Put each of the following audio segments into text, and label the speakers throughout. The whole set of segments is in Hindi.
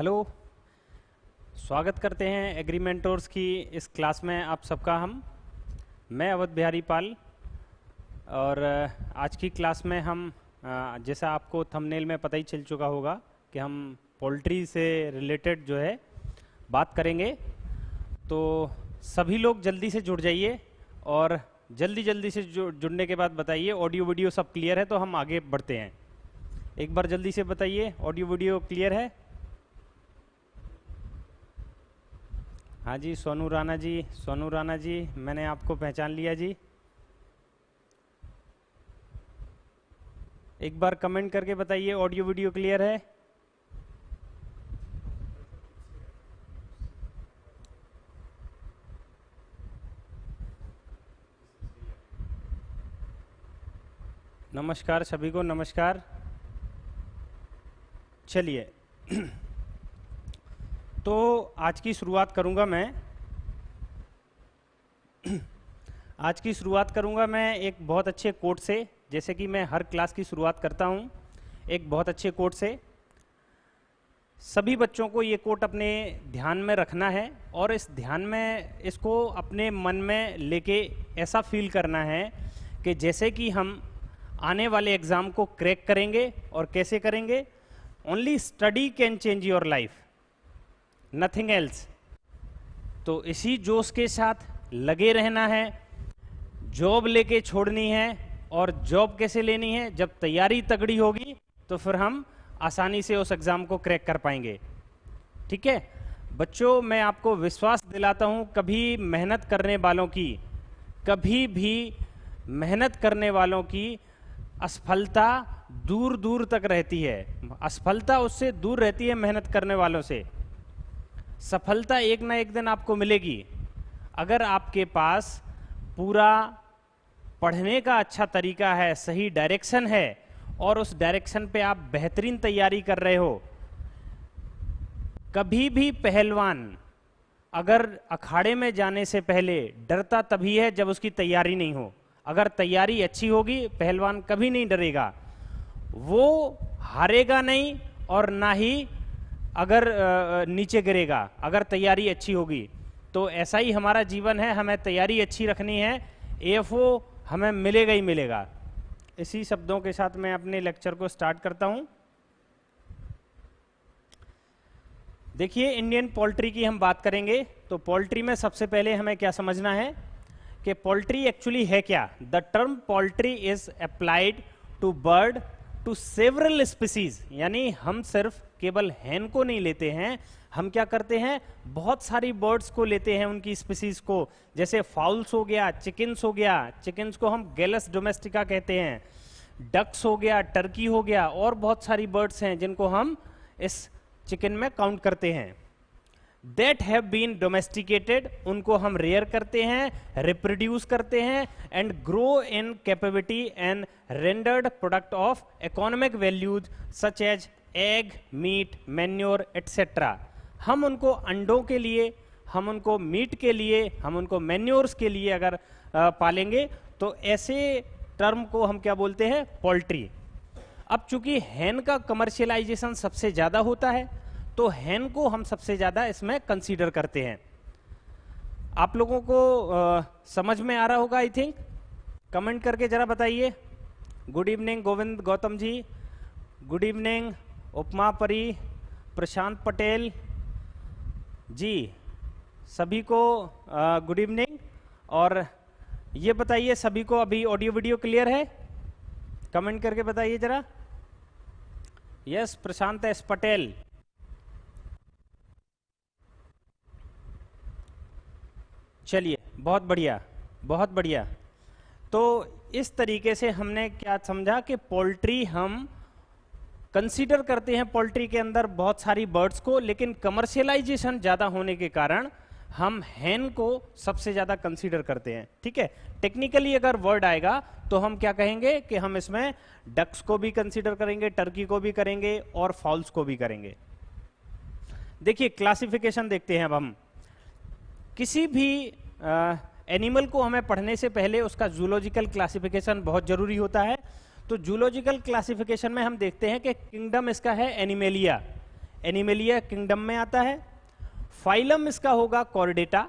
Speaker 1: हेलो स्वागत करते हैं एग्रीमेंटोर्स की इस क्लास में आप सबका हम मैं अवध बिहारी पाल और आज की क्लास में हम जैसा आपको थंबनेल में पता ही चल चुका होगा कि हम पोल्ट्री से रिलेटेड जो है बात करेंगे तो सभी लोग जल्दी से जुड़ जाइए और जल्दी जल्दी से जुड़ जुड़ने के बाद बताइए ऑडियो वीडियो सब क्लियर है तो हम आगे बढ़ते हैं एक बार जल्दी से बताइए ऑडियो वीडियो क्लियर है हाँ जी सोनू राणा जी सोनू राणा जी मैंने आपको पहचान लिया जी एक बार कमेंट करके बताइए ऑडियो वीडियो क्लियर है नमस्कार सभी को नमस्कार चलिए तो आज की शुरुआत करूंगा मैं आज की शुरुआत करूंगा मैं एक बहुत अच्छे कोट से जैसे कि मैं हर क्लास की शुरुआत करता हूं एक बहुत अच्छे कोट से सभी बच्चों को ये कोट अपने ध्यान में रखना है और इस ध्यान में इसको अपने मन में लेके ऐसा फील करना है कि जैसे कि हम आने वाले एग्ज़ाम को क्रैक करेंगे और कैसे करेंगे only study can change your life nothing else तो इसी जोश के साथ लगे रहना है जॉब लेके छोड़नी है और जॉब कैसे लेनी है जब तैयारी तगड़ी होगी तो फिर हम आसानी से उस एग्ज़ाम को क्रैक कर पाएंगे ठीक है बच्चों मैं आपको विश्वास दिलाता हूँ कभी मेहनत करने वालों की कभी भी मेहनत करने वालों की असफलता दूर दूर तक रहती है असफलता उससे दूर रहती है मेहनत करने वालों से सफलता एक ना एक दिन आपको मिलेगी अगर आपके पास पूरा पढ़ने का अच्छा तरीका है सही डायरेक्शन है और उस डायरेक्शन पे आप बेहतरीन तैयारी कर रहे हो कभी भी पहलवान अगर अखाड़े में जाने से पहले डरता तभी है जब उसकी तैयारी नहीं हो अगर तैयारी अच्छी होगी पहलवान कभी नहीं डरेगा वो हारेगा नहीं और ना ही अगर नीचे गिरेगा अगर तैयारी अच्छी होगी तो ऐसा ही हमारा जीवन है हमें तैयारी अच्छी रखनी है एफ हमें मिलेगा ही मिलेगा इसी शब्दों के साथ मैं अपने लेक्चर को स्टार्ट करता हूं देखिए इंडियन पोल्ट्री की हम बात करेंगे तो पोल्ट्री में सबसे पहले हमें क्या समझना है कि पोल्ट्री एक्चुअली है क्या the term poultry is applied to bird to several species यानी हम सिर्फ केवल हैन को नहीं लेते हैं हम क्या करते हैं बहुत सारी बर्ड्स को लेते हैं उनकी स्पीसीज को जैसे फाउल्स हो गया चिकन्स हो गया चिकन्स को हम गैलस डोमेस्टिका कहते हैं डक्स हो गया टर्की हो गया और बहुत सारी बर्ड्स हैं जिनको हम इस चिकन में काउंट करते हैं दैट हैव बीन डोमेस्टिकेटेड उनको हम रेयर करते हैं रिप्रोड्यूस करते हैं and grow in capability and rendered product of economic values such as egg meat manure etcetera हम उनको अंडों के लिए हम उनको मीट के लिए हम उनको मैन्योर्स के लिए अगर पालेंगे तो ऐसे टर्म को हम क्या बोलते हैं पोल्ट्री अब चूंकि हैन का कमर्शियलाइजेशन सबसे ज़्यादा होता है तो हैन को हम सबसे ज़्यादा इसमें कंसीडर करते हैं आप लोगों को आ, समझ में आ रहा होगा आई थिंक कमेंट करके ज़रा बताइए good evening Govind Gautam ji good evening Upma Pari Prashant Patel जी सभी को गुड इवनिंग और ये बताइए सभी को अभी ऑडियो वीडियो क्लियर है कमेंट करके बताइए ज़रा यस प्रशांत एस पटेल चलिए बहुत बढ़िया बहुत बढ़िया तो इस तरीके से हमने क्या समझा कि पोल्ट्री हम कंसीडर करते हैं पोल्ट्री के अंदर बहुत सारी बर्ड्स को लेकिन कमर्शियलाइजेशन ज़्यादा होने के कारण हम हैन को सबसे ज़्यादा कंसीडर करते हैं ठीक है टेक्निकली अगर वर्ड आएगा तो हम क्या कहेंगे कि हम इसमें डक्स को भी कंसीडर करेंगे टर्की को भी करेंगे और फॉल्स को भी करेंगे देखिए क्लासिफिकेशन देखते हैं अब हम किसी भी एनिमल को हमें पढ़ने से पहले उसका जूलॉजिकल क्लासिफिकेशन बहुत जरूरी होता है तो जूलॉजिकल क्लासिफिकेशन में हम देखते हैं कि किंगडम इसका है एनिमेलिया एनिमेलिया किंगडम में आता है फाइलम इसका होगा कॉर्डेटा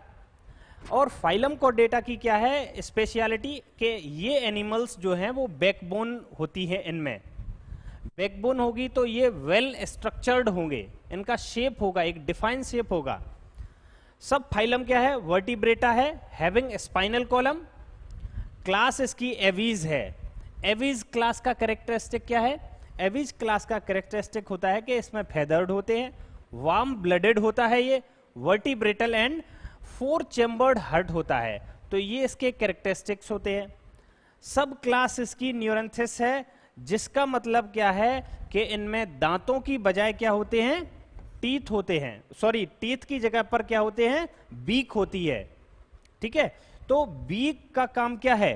Speaker 1: और फाइलम कॉर्डेटा की क्या है स्पेशलिटी के ये एनिमल्स जो हैं वो बैकबोन होती है इनमें बैकबोन होगी तो ये वेल स्ट्रक्चर्ड होंगे इनका शेप होगा एक डिफाइन शेप होगा सब फाइलम क्या है वर्टिब्रेटा है हैविंग स्पाइनल कॉलम क्लास इसकी एवीज है एवीज क्लास का करेक्टरिस्टिक क्या है एवीज क्लास का करेक्टरिस्टिक होता है कि इसमें फेदर्ड होते हैं वार्म ब्लडेड होता है ये vertebral and four chambered heart होता है तो ये इसके करेक्टरिस्टिक्स होते हैं सब क्लास इसकी न्यूरेंथिस है जिसका मतलब क्या है कि इनमें दांतों की बजाय क्या होते हैं टीथ होते हैं सॉरी टीथ की जगह पर क्या होते हैं बीक होती है ठीक है तो बीक का काम क्या है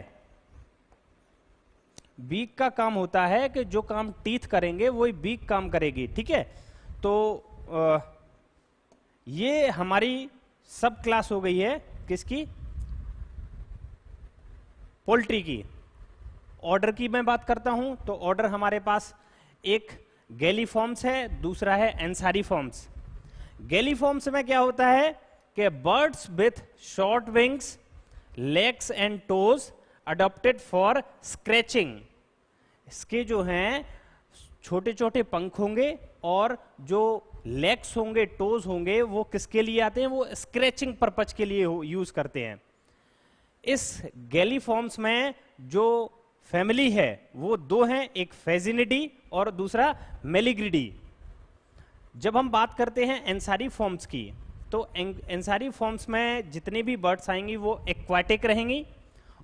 Speaker 1: बीक का काम होता है कि जो काम टीथ करेंगे वही बीक काम करेगी ठीक है तो आ, ये हमारी सब क्लास हो गई है किसकी पोल्ट्री की ऑर्डर की मैं बात करता हूं तो ऑर्डर हमारे पास एक गेलीफॉर्म्स है दूसरा है एंसारीफॉर्म्स गेलीफॉर्म्स में क्या होता है कि birds with short wings legs and toes adopted for scratching इसके जो हैं छोटे छोटे पंख होंगे और जो लेग्स होंगे टोज होंगे वो किसके लिए आते हैं वो स्क्रैचिंग परपज के लिए यूज करते हैं इस गैलीफॉर्म्स में जो फैमिली है वो दो हैं एक फेजिनिडी और दूसरा मेलिग्रिडी जब हम बात करते हैं एंसारी फॉर्म्स की तो एंसारी फॉर्म्स में जितनी भी बर्ड्स आएंगी वो एक्वाटिक रहेंगी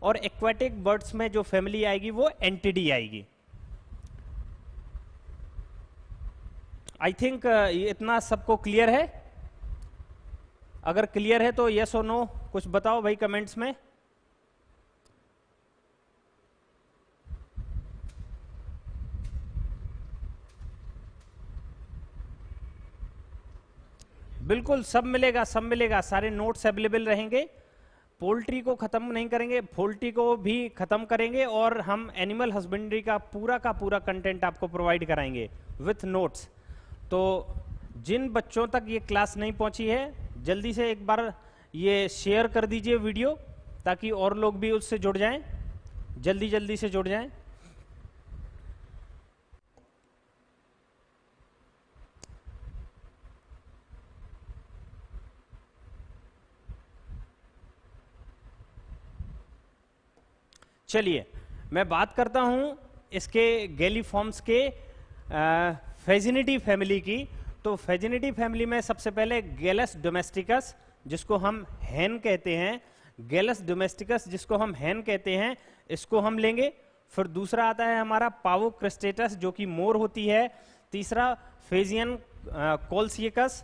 Speaker 1: और एक्वाटिक बर्ड्स में जो फैमिली आएगी वो एंटिडी आएगी आई थिंक इतना सबको क्लियर है अगर क्लियर है तो यस और नो कुछ बताओ भाई कमेंट्स में बिल्कुल सब मिलेगा सब मिलेगा सारे नोट्स अवेलेबल रहेंगे पोल्ट्री को ख़त्म नहीं करेंगे पोल्ट्री को भी ख़त्म करेंगे और हम एनिमल हस्बेंड्री का पूरा का पूरा कंटेंट आपको प्रोवाइड कराएंगे विथ नोट्स तो जिन बच्चों तक ये क्लास नहीं पहुंची है जल्दी से एक बार ये शेयर कर दीजिए वीडियो ताकि और लोग भी उससे जुड़ जाएं जल्दी जल्दी से जुड़ जाएं चलिए मैं बात करता हूं इसके गैलीफॉर्म्स के फेजिनिटी फैमिली की तो फेजिनिटी फैमिली में सबसे पहले गैलस डोमेस्टिकस जिसको हम हैन कहते हैं गैलस डोमेस्टिकस जिसको हम हैन कहते हैं इसको हम लेंगे फिर दूसरा आता है हमारा पावो क्रिस्टेटस जो कि मोर होती है तीसरा फेजियन कोल्सियकस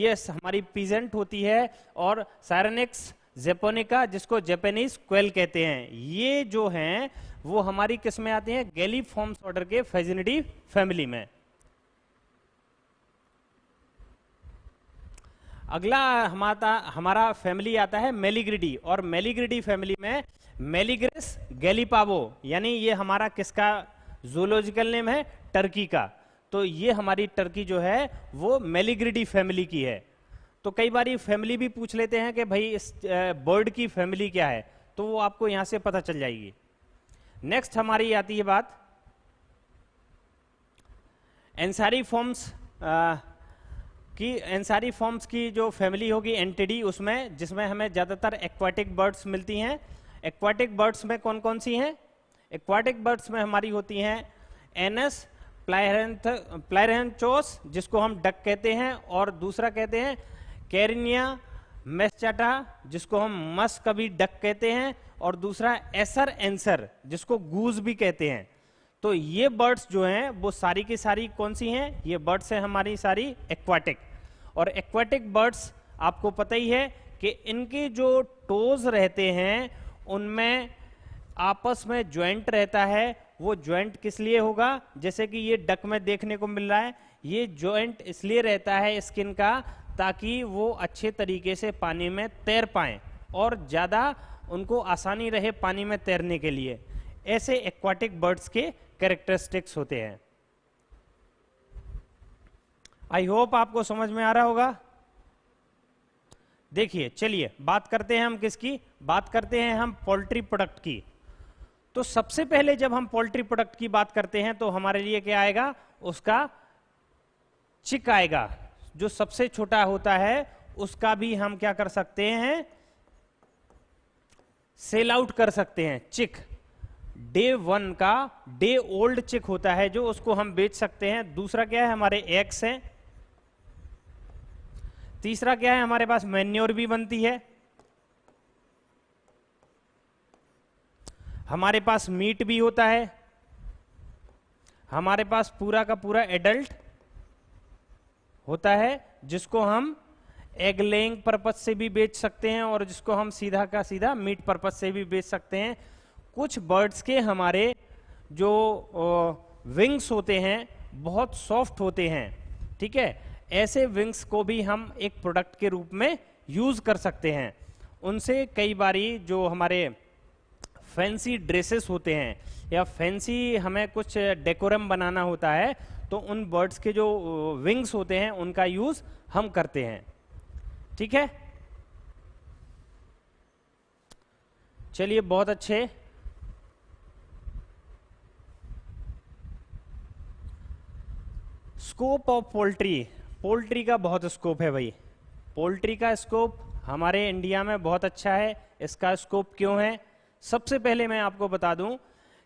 Speaker 1: ये हमारी पीजेंट होती है और सैरनिक्स जेपोनिका जिसको जेपेनिस क्वेल कहते हैं ये जो हैं वो हमारी किस में आते हैं गैलीफॉर्म्स ऑर्डर के फेजिनिटी फैमिली में अगला हमारा हमारा फैमिली आता है मेलीग्रिडी और मेलीग्रिडी फैमिली में मेलीग्रेस गैलीपावो यानी ये हमारा किसका जूलॉजिकल नेम है टर्की का तो ये हमारी टर्की जो है वो मेलीग्रिडी फैमिली की है तो कई बार फैमिली भी पूछ लेते हैं कि भाई इस बर्ड की फैमिली क्या है तो वो आपको यहां से पता चल जाएगी नेक्स्ट हमारी आती है बात एंसारी फॉर्म्स की एंसारी फॉर्म्स की जो फैमिली होगी एंटिडी उसमें जिसमें हमें ज़्यादातर एक्वाटिक बर्ड्स मिलती हैं एक्वाटिक बर्ड्स में कौन कौन सी हैं एक्वाटिक बर्ड्स में हमारी होती हैं एनएस प्लायरेंथ प्लायरेंचोस जिसको हम डक कहते हैं और दूसरा कहते हैं कैरिनिया मेस्टाटा जिसको हम मस कभी डक कहते हैं और दूसरा एसर एंसर जिसको गूज भी कहते हैं तो ये बर्ड्स जो हैं वो सारी की सारी कौन सी हैं ये बर्ड्स हैं हमारी सारी एक्वाटिक और एक्वाटिक बर्ड्स आपको पता ही है कि इनके जो टोज रहते हैं उनमें आपस में ज्वाइंट रहता है वो ज्वाइंट किस लिए होगा जैसे कि ये डक में देखने को मिल रहा है ये ज्वाइंट इसलिए रहता है स्किन का ताकि वो अच्छे तरीके से पानी में तैर पाएँ और ज़्यादा उनको आसानी रहे पानी में तैरने के लिए ऐसे एक्वाटिक बर्ड्स के कैरेक्टरिस्टिक्स होते हैं आई होप आपको समझ में आ रहा होगा देखिए चलिए बात करते हैं हम किसकी बात करते हैं हम पोल्ट्री प्रोडक्ट की तो सबसे पहले जब हम पोल्ट्री प्रोडक्ट की बात करते हैं तो हमारे लिए क्या आएगा उसका चिक आएगा जो सबसे छोटा होता है उसका भी हम क्या कर सकते हैं सेल आउट कर सकते हैं चिक डे वन का डे ओल्ड चिक होता है जो उसको हम बेच सकते हैं दूसरा क्या है हमारे एक्स हैं तीसरा क्या है हमारे पास मैन्योर भी बनती है हमारे पास मीट भी होता है हमारे पास पूरा का पूरा एडल्ट होता है जिसको हम एग लेइंग पर्पज से भी बेच सकते हैं और जिसको हम सीधा का सीधा मीट पर्पज से भी बेच सकते हैं कुछ बर्ड्स के हमारे जो विंग्स होते हैं बहुत सॉफ्ट होते हैं ठीक है ऐसे विंग्स को भी हम एक प्रोडक्ट के रूप में यूज़ कर सकते हैं उनसे कई बारी जो हमारे फैंसी ड्रेसेस होते हैं या फैंसी हमें कुछ डेकोरम बनाना होता है तो उन बर्ड्स के जो विंग्स होते हैं उनका यूज हम करते हैं ठीक है चलिए बहुत अच्छे स्कोप ऑफ पोल्ट्री पोल्ट्री का बहुत स्कोप है भाई पोल्ट्री का स्कोप हमारे इंडिया में बहुत अच्छा है इसका स्कोप क्यों है सबसे पहले मैं आपको बता दूं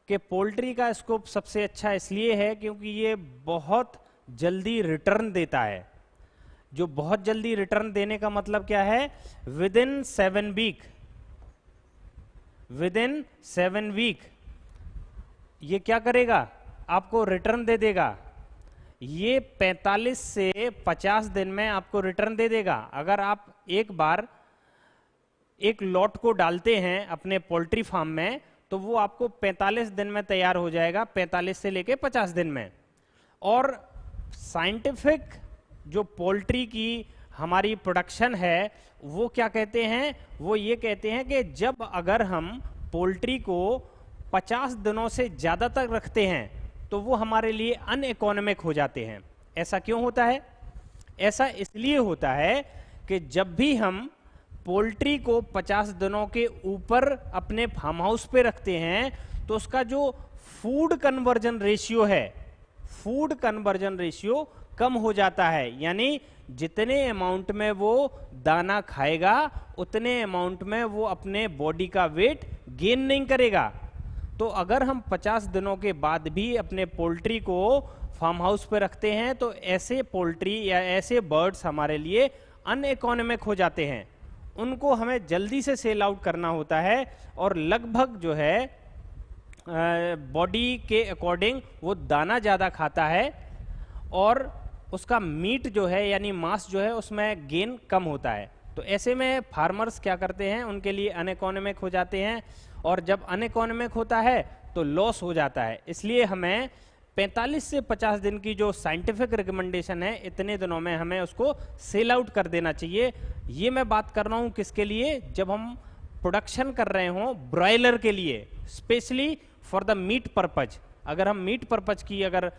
Speaker 1: कि पोल्ट्री का स्कोप सबसे अच्छा इसलिए है क्योंकि ये बहुत जल्दी रिटर्न देता है जो बहुत जल्दी रिटर्न देने का मतलब क्या है within seven week within seven week ये क्या करेगा आपको रिटर्न दे देगा ये 45 से 50 दिन में आपको रिटर्न दे देगा अगर आप एक बार एक लॉट को डालते हैं अपने पोल्ट्री फार्म में तो वो आपको 45 दिन में तैयार हो जाएगा 45 से लेके 50 दिन में और साइंटिफिक जो पोल्ट्री की हमारी प्रोडक्शन है वो क्या कहते हैं वो ये कहते हैं कि जब अगर हम पोल्ट्री को 50 दिनों से ज़्यादा तक रखते हैं तो वो हमारे लिए अन इकोनॉमिक हो जाते हैं ऐसा क्यों होता है ऐसा इसलिए होता है कि जब भी हम पोल्ट्री को 50 दिनों के ऊपर अपने फार्म हाउस पे रखते हैं तो उसका जो फूड कन्वर्जन रेशियो है फूड कन्वर्जन रेशियो कम हो जाता है यानी जितने अमाउंट में वो दाना खाएगा उतने अमाउंट में वो अपने बॉडी का वेट गेन नहीं करेगा तो अगर हम 50 दिनों के बाद भी अपने पोल्ट्री को फार्म हाउस पर रखते हैं तो ऐसे पोल्ट्री या ऐसे बर्ड्स हमारे लिए अनइकोनॉमिक हो जाते हैं उनको हमें जल्दी से सेल आउट करना होता है और लगभग जो है बॉडी के अकॉर्डिंग वो दाना ज़्यादा खाता है और उसका मीट जो है यानी मांस जो है उसमें गेन कम होता है तो ऐसे में फार्मर्स क्या करते हैं उनके लिए अनइकोनॉमिक हो जाते हैं और जब अनइकोनॉमिक होता है तो लॉस हो जाता है इसलिए हमें 45 से 50 दिन की जो साइंटिफिक रिकमेंडेशन है इतने दिनों में हमें उसको सेल आउट कर देना चाहिए ये मैं बात कर रहा हूँ किसके लिए जब हम प्रोडक्शन कर रहे हों ब्रॉयलर के लिए specially for the meat purpose अगर हम मीट पर्पज की अगर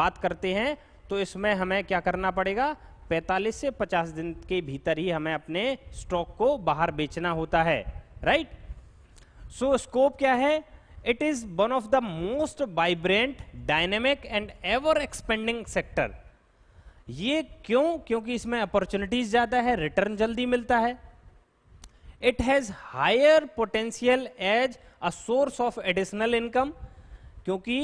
Speaker 1: बात करते हैं तो इसमें हमें क्या करना पड़ेगा 45 से 50 दिन के भीतर ही हमें अपने स्टॉक को बाहर बेचना होता है राइट सो स्कोप क्या है it is one of the most vibrant dynamic and ever expanding sector ये क्यों क्योंकि इसमें अपॉर्चुनिटीज ज्यादा है रिटर्न जल्दी मिलता है it has higher potential as a source of additional income क्योंकि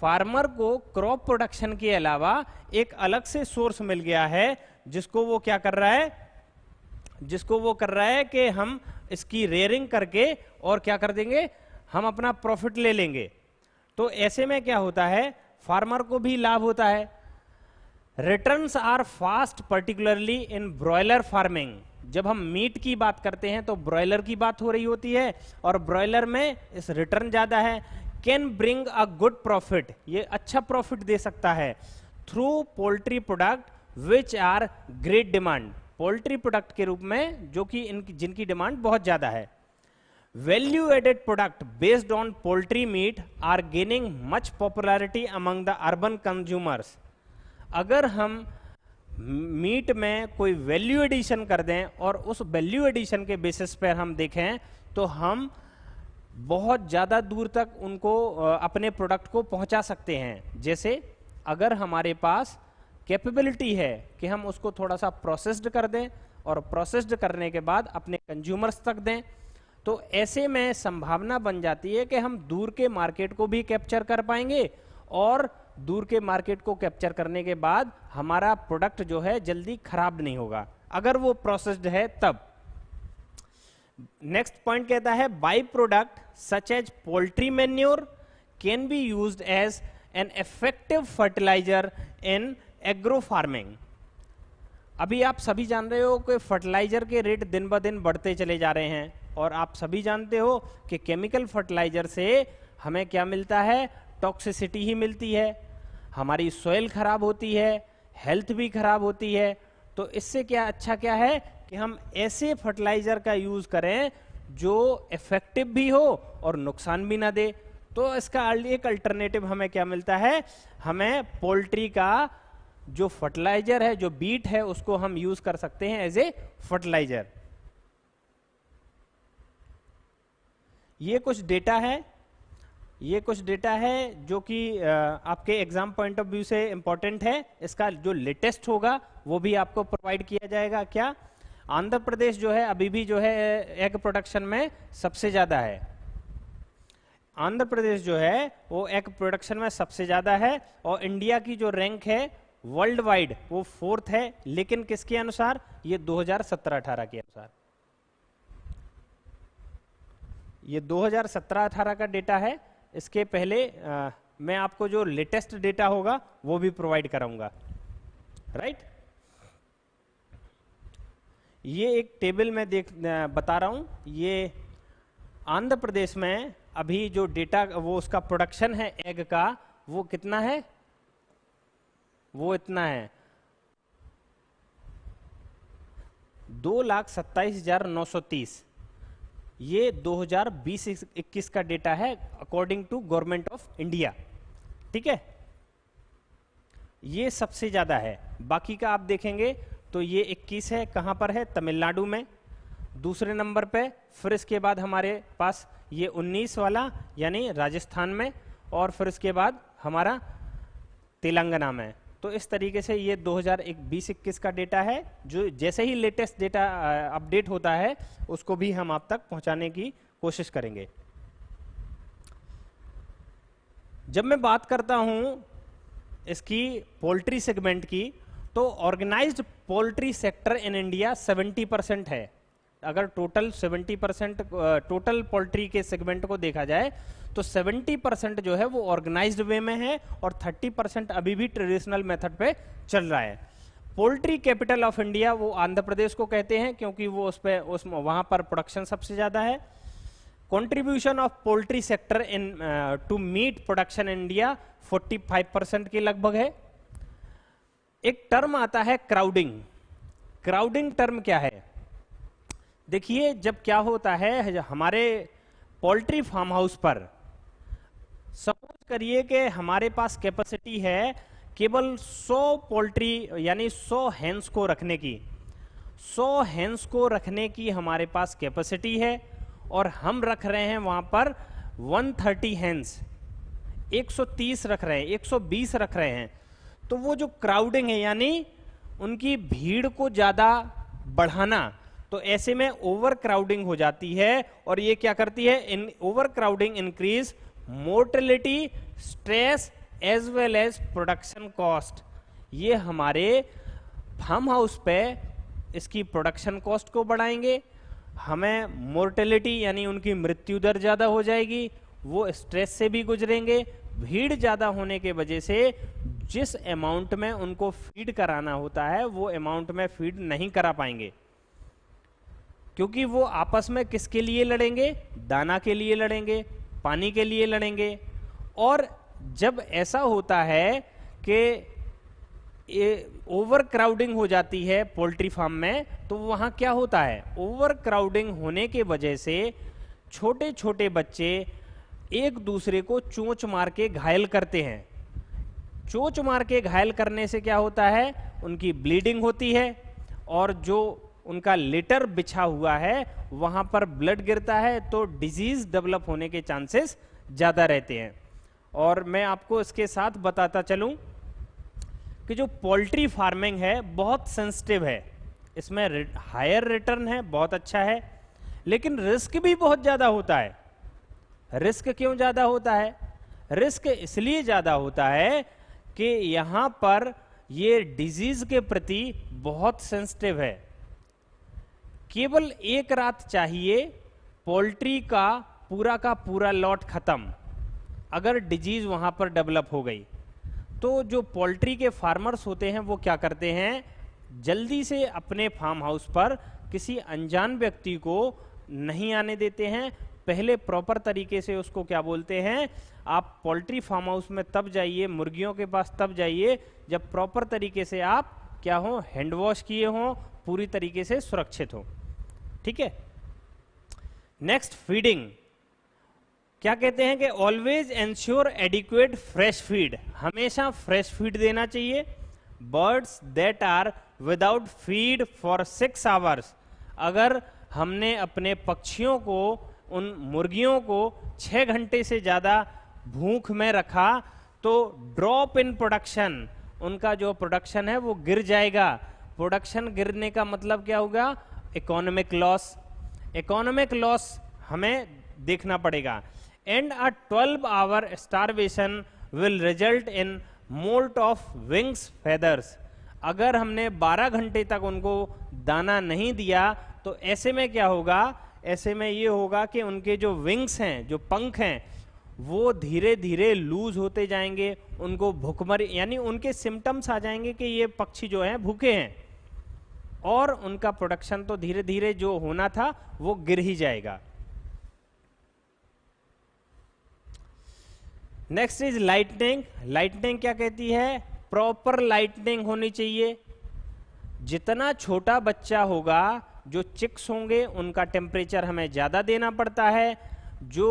Speaker 1: फार्मर को क्रॉप प्रोडक्शन के अलावा एक अलग से सोर्स मिल गया है जिसको वो क्या कर रहा है जिसको वो कर रहा है कि हम इसकी रेयरिंग करके और क्या कर देंगे हम अपना प्रॉफिट ले लेंगे तो ऐसे में क्या होता है फार्मर को भी लाभ होता है returns are fast particularly in broiler farming जब हम मीट की बात करते हैं तो ब्रॉयलर की बात हो रही होती है और ब्रॉयलर में इस रिटर्न ज़्यादा है can bring a good profit ये अच्छा प्रॉफिट दे सकता है through poultry product which are great demand poultry product के रूप में जो कि इनकी जिनकी डिमांड बहुत ज़्यादा है value added product based on poultry meat are gaining much popularity among the urban consumers अगर हम मीट में कोई वैल्यू एडिशन कर दें और उस वैल्यू एडिशन के बेसिस पर हम देखें तो हम बहुत ज़्यादा दूर तक उनको अपने प्रोडक्ट को पहुंचा सकते हैं जैसे अगर हमारे पास कैपेबिलिटी है कि हम उसको थोड़ा सा प्रोसेस्ड कर दें और प्रोसेस्ड करने के बाद अपने कंज्यूमर्स तक दें तो ऐसे में संभावना बन जाती है कि हम दूर के मार्केट को भी कैप्चर कर पाएंगे और दूर के मार्केट को कैप्चर करने के बाद हमारा प्रोडक्ट जो है जल्दी खराब नहीं होगा अगर वो प्रोसेस्ड है तब नेक्स्ट पॉइंट कहता है byproduct such as poultry manure can be use as an effective fertilizer in agro farming अभी आप सभी जान रहे हो कि फर्टिलाइजर के रेट दिन ब दिन बढ़ते चले जा रहे हैं और आप सभी जानते हो कि केमिकल फर्टिलाइजर से हमें क्या मिलता है टॉक्सिसिटी ही मिलती है हमारी सोयल खराब होती है हेल्थ भी खराब होती है तो इससे क्या अच्छा क्या है कि हम ऐसे फर्टिलाइजर का यूज करें जो इफेक्टिव भी हो और नुकसान भी ना दे तो इसका एक अल्टरनेटिव हमें क्या मिलता है हमें पोल्ट्री का जो फर्टिलाइजर है जो बीट है उसको हम यूज कर सकते हैं एज ए फर्टिलाइजर ये कुछ डेटा है ये कुछ डेटा है जो कि आपके एग्जाम पॉइंट ऑफ व्यू से इंपॉर्टेंट है इसका जो लेटेस्ट होगा वो भी आपको प्रोवाइड किया जाएगा क्या आंध्र प्रदेश जो है अभी भी जो है एग प्रोडक्शन में सबसे ज़्यादा है आंध्र प्रदेश जो है वो एग प्रोडक्शन में सबसे ज़्यादा है और इंडिया की जो रैंक है वर्ल्ड वाइड वो फोर्थ है लेकिन किसके अनुसार ये 2017-18 के अनुसार ये 2017-18 का डेटा है इसके पहले आ, मैं आपको जो लेटेस्ट डेटा होगा वो भी प्रोवाइड कराऊंगा राइट right? ये एक टेबल में देख बता रहा हूं ये आंध्र प्रदेश में अभी जो डेटा वो उसका प्रोडक्शन है एग का वो कितना है वो इतना है दो लाख सत्ताईस हजार नौ सौ तीस ये 2020-21 का डेटा है according to government of India ठीक है ये सबसे ज्यादा है बाकी का आप देखेंगे तो ये 21 है कहां पर है तमिलनाडु में दूसरे नंबर पे फिर इसके बाद हमारे पास ये 19 वाला यानी राजस्थान में और फिर इसके बाद हमारा तेलंगाना में तो इस तरीके से ये 2020 हजार का डेटा है जो जैसे ही लेटेस्ट डेटा अपडेट होता है उसको भी हम आप तक पहुंचाने की कोशिश करेंगे जब मैं बात करता हूं इसकी पोल्ट्री सेगमेंट की तो organised poultry sector in India 70 percent है अगर टोटल 70 परसेंट टोटल पोल्ट्री के सेगमेंट को देखा जाए तो 70 परसेंट जो है वो ऑर्गेनाइज्ड वे में है और 30 परसेंट अभी भी ट्रेडिशनल मेथड पे चल रहा है पोल्ट्री कैपिटल ऑफ इंडिया वो आंध्र प्रदेश को कहते हैं क्योंकि वो उस पर उस वहाँ पर प्रोडक्शन सबसे ज़्यादा है contribution of poultry sector in to meat production India 45 percent के लगभग है एक टर्म आता है क्राउडिंग क्राउडिंग टर्म क्या है देखिए जब क्या होता है हमारे पोल्ट्री फार्म हाउस पर सपोज करिए कि हमारे पास कैपेसिटी है केवल 100 पोल्ट्री यानी 100 हैंस को रखने की 100 हैंस को रखने की हमारे पास कैपेसिटी है और हम रख रहे हैं वहां पर 130 हैंस एक रख रहे हैं 120 रख रहे हैं तो वो जो क्राउडिंग है यानी उनकी भीड़ को ज़्यादा बढ़ाना तो ऐसे में ओवर क्राउडिंग हो जाती है और ये क्या करती है in overcrowding increase mortality stress as well as production cost ये हमारे फार्म हाउस पे इसकी प्रोडक्शन कॉस्ट को बढ़ाएंगे हमें मोर्टेलिटी यानी उनकी मृत्यु दर ज़्यादा हो जाएगी वो स्ट्रेस से भी गुजरेंगे भीड़ ज़्यादा होने के वजह से जिस अमाउंट में उनको फीड कराना होता है वो अमाउंट में फीड नहीं करा पाएंगे क्योंकि वो आपस में किसके लिए लड़ेंगे दाना के लिए लड़ेंगे पानी के लिए लड़ेंगे और जब ऐसा होता है कि ओवर क्राउडिंग हो जाती है पोल्ट्री फार्म में तो वहाँ क्या होता है ओवर क्राउडिंग होने के वजह से छोटे छोटे बच्चे एक दूसरे को चोंच मार के घायल करते हैं चोंच मार के घायल करने से क्या होता है उनकी ब्लीडिंग होती है और जो उनका लेटर बिछा हुआ है वहां पर ब्लड गिरता है तो डिजीज डेवलप होने के चांसेस ज़्यादा रहते हैं और मैं आपको इसके साथ बताता चलूं कि जो पोल्ट्री फार्मिंग है बहुत सेंसिटिव है इसमें हायर रिटर्न है बहुत अच्छा है लेकिन रिस्क भी बहुत ज़्यादा होता है रिस्क क्यों ज़्यादा होता है रिस्क इसलिए ज़्यादा होता है कि यहाँ पर ये डिजीज़ के प्रति बहुत सेंसिटिव है केवल एक रात चाहिए पोल्ट्री का पूरा का पूरा लॉट खत्म अगर डिजीज वहां पर डेवलप हो गई तो जो पोल्ट्री के फार्मर्स होते हैं वो क्या करते हैं जल्दी से अपने फार्म हाउस पर किसी अनजान व्यक्ति को नहीं आने देते हैं पहले प्रॉपर तरीके से उसको क्या बोलते हैं आप पोल्ट्री फार्म हाउस में तब जाइए मुर्गियों के पास तब जाइए जब प्रॉपर तरीके से आप क्या हो हैंड वॉश किए हों पूरी तरीके से सुरक्षित हों ठीक है नेक्स्ट फीडिंग क्या कहते हैं कि always ensure adequate fresh feed हमेशा फ्रेश फीड देना चाहिए birds that are without feed for six hours अगर हमने अपने पक्षियों को उन मुर्गियों को छः घंटे से ज़्यादा भूख में रखा तो ड्रॉप इन प्रोडक्शन उनका जो प्रोडक्शन है वो गिर जाएगा प्रोडक्शन गिरने का मतलब क्या होगा इकोनॉमिक लॉस इकोनॉमिक लॉस हमें देखना पड़ेगा and a twelve hour starvation will result in moult of wings feathers अगर हमने 12 घंटे तक उनको दाना नहीं दिया तो ऐसे में क्या होगा ऐसे में ये होगा कि उनके जो विंग्स हैं जो पंख हैं वो धीरे धीरे लूज होते जाएंगे उनको भूखमरी यानी उनके सिम्टम्स आ जाएंगे कि ये पक्षी जो हैं भूखे हैं और उनका प्रोडक्शन तो धीरे धीरे जो होना था वो गिर ही जाएगा नेक्स्ट इज लाइटनिंग लाइटनिंग क्या कहती है प्रॉपर लाइटनिंग होनी चाहिए जितना छोटा बच्चा होगा जो चिक्स होंगे उनका टेम्परेचर हमें ज़्यादा देना पड़ता है जो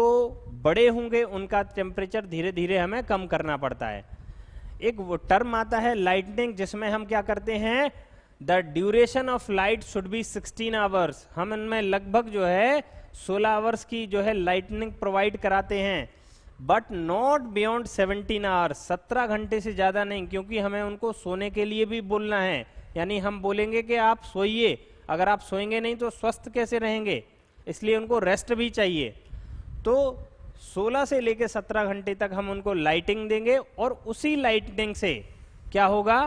Speaker 1: बड़े होंगे उनका टेम्परेचर धीरे धीरे हमें कम करना पड़ता है एक वो टर्म आता है लाइटनिंग जिसमें हम क्या करते हैं the duration of light should be 16 hours हम इनमें लगभग जो है 16 आवर्स की जो है लाइटनिंग प्रोवाइड कराते हैं बट नॉट बियॉन्ड 17 आवर्स 17 घंटे से ज़्यादा नहीं क्योंकि हमें उनको सोने के लिए भी बोलना है यानी हम बोलेंगे कि आप सोइए अगर आप सोएंगे नहीं तो स्वस्थ कैसे रहेंगे इसलिए उनको रेस्ट भी चाहिए तो 16 से लेकर 17 घंटे तक हम उनको लाइटिंग देंगे और उसी लाइटिंग से क्या होगा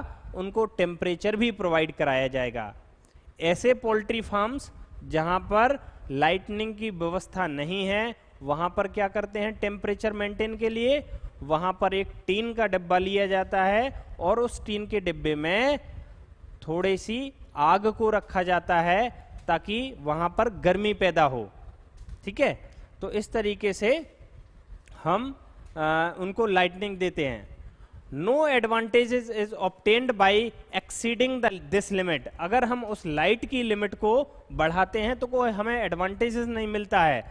Speaker 1: उनको टेम्परेचर भी प्रोवाइड कराया जाएगा ऐसे पोल्ट्री फार्म्स जहां पर लाइटनिंग की व्यवस्था नहीं है वहां पर क्या करते हैं टेम्परेचर मेंटेन के लिए वहां पर एक टीन का डब्बा लिया जाता है और उस टीन के डिब्बे में थोड़ी सी आग को रखा जाता है ताकि वहां पर गर्मी पैदा हो ठीक है तो इस तरीके से हम आ, उनको लाइटनिंग देते हैं no advantage is obtained by exceeding this limit अगर हम उस लाइट की लिमिट को बढ़ाते हैं तो कोई हमें एडवांटेजेस नहीं मिलता है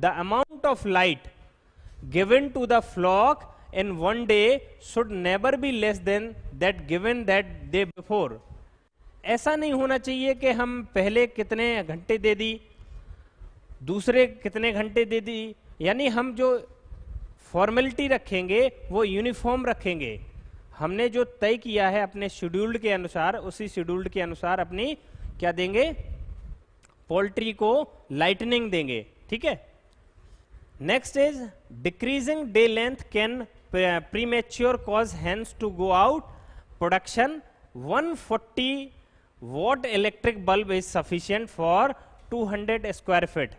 Speaker 1: the amount of light given to the flock in one day should never be less than that given that day before ऐसा नहीं होना चाहिए कि हम पहले कितने घंटे दे दी दूसरे कितने घंटे दे दी यानी हम जो फॉर्मेलिटी रखेंगे वो यूनिफॉर्म रखेंगे हमने जो तय किया है अपने शेड्यूल्ड के अनुसार उसी शेड्यूल्ड के अनुसार अपनी क्या देंगे पोल्ट्री को लाइटनिंग देंगे ठीक है next is decreasing day length can premature cause hens to go out production 140 watt electric bulb is sufficient for 200 square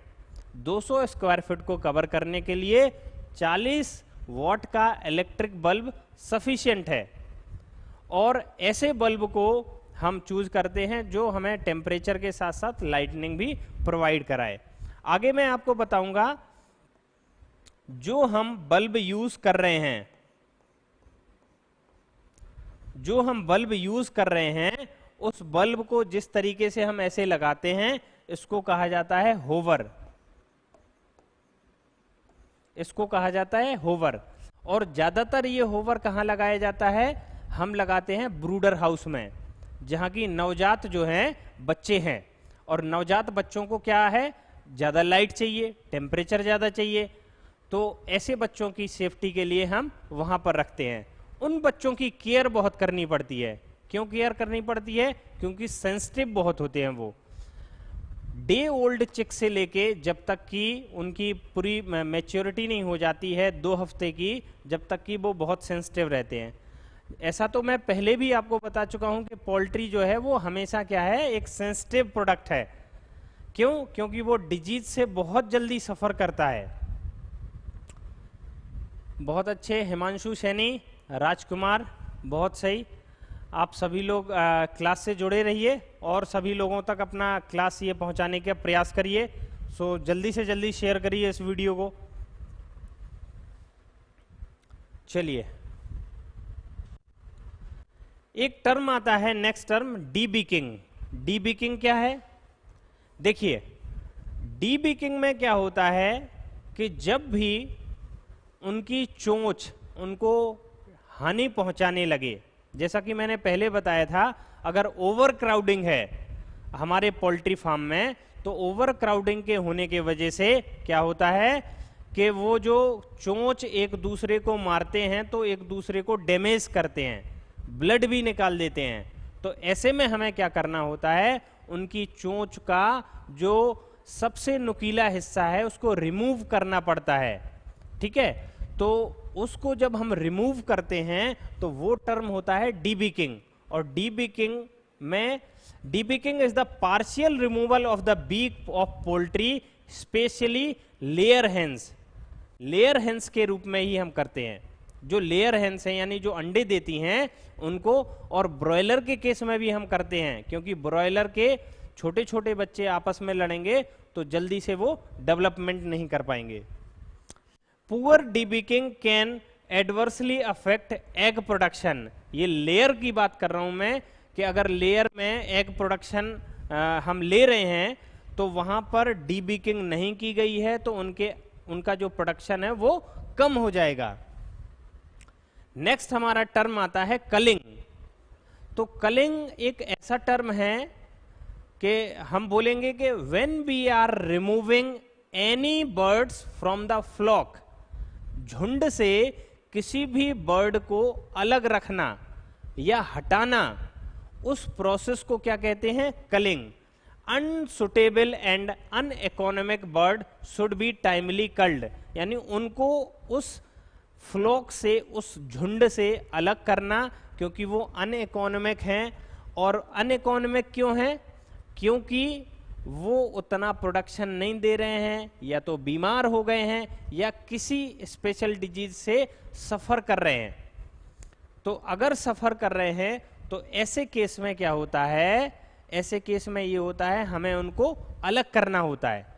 Speaker 1: दो 200 स्क्वायर फिट को कवर करने के लिए 40 वॉट का इलेक्ट्रिक बल्ब सफिशियंट है और ऐसे बल्ब को हम चूज करते हैं जो हमें टेम्परेचर के साथ साथ लाइटनिंग भी प्रोवाइड कराए आगे मैं आपको बताऊंगा जो हम बल्ब यूज कर रहे हैं जो हम बल्ब यूज कर रहे हैं उस बल्ब को जिस तरीके से हम ऐसे लगाते हैं इसको कहा जाता है होवर इसको कहा जाता है होवर और ज़्यादातर ये होवर कहाँ लगाया जाता है हम लगाते हैं ब्रूडर हाउस में जहाँ की नवजात जो हैं बच्चे हैं और नवजात बच्चों को क्या है ज़्यादा लाइट चाहिए टेम्परेचर ज़्यादा चाहिए तो ऐसे बच्चों की सेफ्टी के लिए हम वहाँ पर रखते हैं उन बच्चों की केयर बहुत करनी पड़ती है क्यों केयर करनी पड़ती है क्योंकि सेंसिटिव बहुत होते हैं वो डे ओल्ड चिक से लेके जब तक कि उनकी पूरी मैच्योरिटी नहीं हो जाती है दो हफ्ते की जब तक कि वो बहुत सेंसिटिव रहते हैं ऐसा तो मैं पहले भी आपको बता चुका हूं कि पोल्ट्री जो है वो हमेशा क्या है एक सेंसिटिव प्रोडक्ट है क्यों क्योंकि वो डिजीज से बहुत जल्दी सफर करता है बहुत अच्छे हिमांशु सैनी राजकुमार बहुत सही आप सभी लोग आ, क्लास से जुड़े रहिए और सभी लोगों तक अपना क्लास ये पहुंचाने का प्रयास करिए सो जल्दी से जल्दी शेयर करिए इस वीडियो को चलिए एक टर्म आता है नेक्स्ट टर्म डीबीकिंग डीबीकिंग क्या है देखिए डीबीकिंग में क्या होता है कि जब भी उनकी चोंच उनको हानि पहुंचाने लगे जैसा कि मैंने पहले बताया था अगर ओवर क्राउडिंग है हमारे पोल्ट्री फार्म में तो ओवर क्राउडिंग के होने के वजह से क्या होता है कि वो जो चोंच एक दूसरे को मारते हैं तो एक दूसरे को डैमेज करते हैं ब्लड भी निकाल देते हैं तो ऐसे में हमें क्या करना होता है उनकी चोंच का जो सबसे नुकीला हिस्सा है उसको रिमूव करना पड़ता है ठीक है तो उसको जब हम रिमूव करते हैं तो वो टर्म होता है डीबीकिंग or debeaking में debeaking is the partial removal of the beak of poultry specially layer hens layer hens के रूप में ही हम करते हैं जो लेयर हैंस हैं यानी जो अंडे देती हैं उनको और ब्रॉयलर के केस में भी हम करते हैं क्योंकि ब्रॉयलर के छोटे छोटे बच्चे आपस में लड़ेंगे तो जल्दी से वो डेवलपमेंट नहीं कर पाएंगे poor debeaking can adversely affect egg production ये लेयर की बात कर रहा हूं मैं कि अगर लेयर में एग प्रोडक्शन हम ले रहे हैं तो वहां पर डीबीकिंग नहीं की गई है तो उनके उनका जो प्रोडक्शन है वो कम हो जाएगा नेक्स्ट हमारा टर्म आता है कलिंग तो कलिंग एक ऐसा टर्म है कि हम बोलेंगे कि when we are removing any birds from the flock झुंड से किसी भी बर्ड को अलग रखना या हटाना उस प्रोसेस को क्या कहते हैं culling unsuitable and uneconomic bird should be timely culled यानी उनको उस फ्लोक से उस झुंड से अलग करना क्योंकि वो अन इकोनॉमिक हैं और अन इकोनॉमिक क्यों हैं क्योंकि वो उतना प्रोडक्शन नहीं दे रहे हैं या तो बीमार हो गए हैं या किसी स्पेशल डिजीज से सफ़र कर रहे हैं तो अगर सफ़र कर रहे हैं तो ऐसे केस में क्या होता है ऐसे केस में ये होता है हमें उनको अलग करना होता है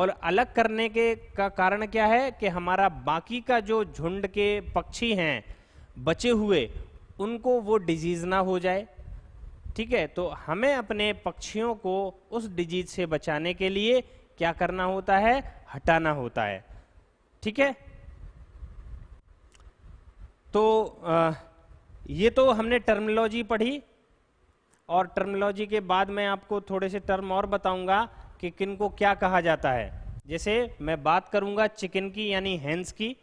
Speaker 1: और अलग करने के का कारण क्या है कि हमारा बाकी का जो झुंड के पक्षी हैं बचे हुए उनको वो डिजीज़ ना हो जाए ठीक है तो हमें अपने पक्षियों को उस डिजीज से बचाने के लिए क्या करना होता है हटाना होता है ठीक है तो आ, ये तो हमने टर्मोलॉजी पढ़ी और टर्मोलॉजी के बाद मैं आपको थोड़े से टर्म और बताऊंगा कि किन को क्या कहा जाता है जैसे मैं बात करूंगा चिकन की यानी हेंस की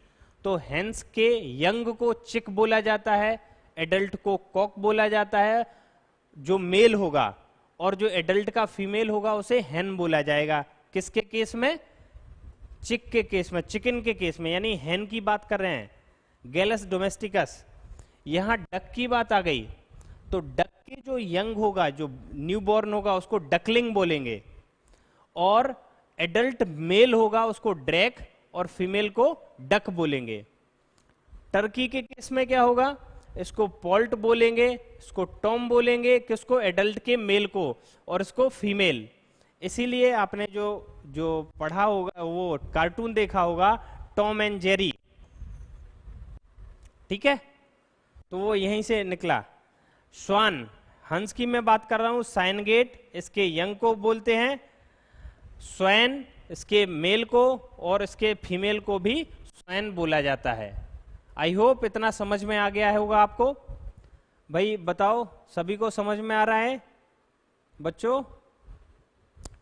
Speaker 1: तो हैंस के यंग को चिक बोला जाता है एडल्ट को कॉक बोला जाता है जो मेल होगा और जो एडल्ट का फीमेल होगा उसे हैन बोला जाएगा किसके केस में चिक के केस में चिकन के केस में यानी हैन की बात कर रहे हैं गैलस डोमेस्टिकस यहां डक की बात आ गई तो डक के जो यंग होगा जो न्यू बॉर्न होगा उसको डकलिंग बोलेंगे और एडल्ट मेल होगा उसको ड्रैक और फीमेल को डक बोलेंगे टर्की के केस में क्या होगा इसको पॉल्ट बोलेंगे इसको टॉम बोलेंगे किसको एडल्ट के मेल को और इसको फीमेल इसीलिए आपने जो जो पढ़ा होगा वो कार्टून देखा होगा टॉम एंड जेरी ठीक है तो वो यहीं से निकला स्वान हंस की मैं बात कर रहा हूं साइन गेट इसके यंग को बोलते हैं स्वैन इसके मेल को और इसके फीमेल को भी स्वैन बोला जाता है आई होप इतना समझ में आ गया होगा आपको भाई बताओ सभी को समझ में आ रहा है बच्चों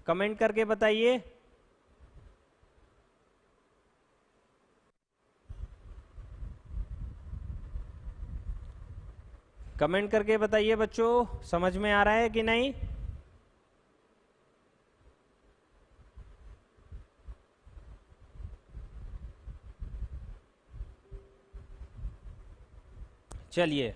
Speaker 1: कमेंट करके बताइए कमेंट करके बताइए बच्चों समझ में आ रहा है कि नहीं चलिए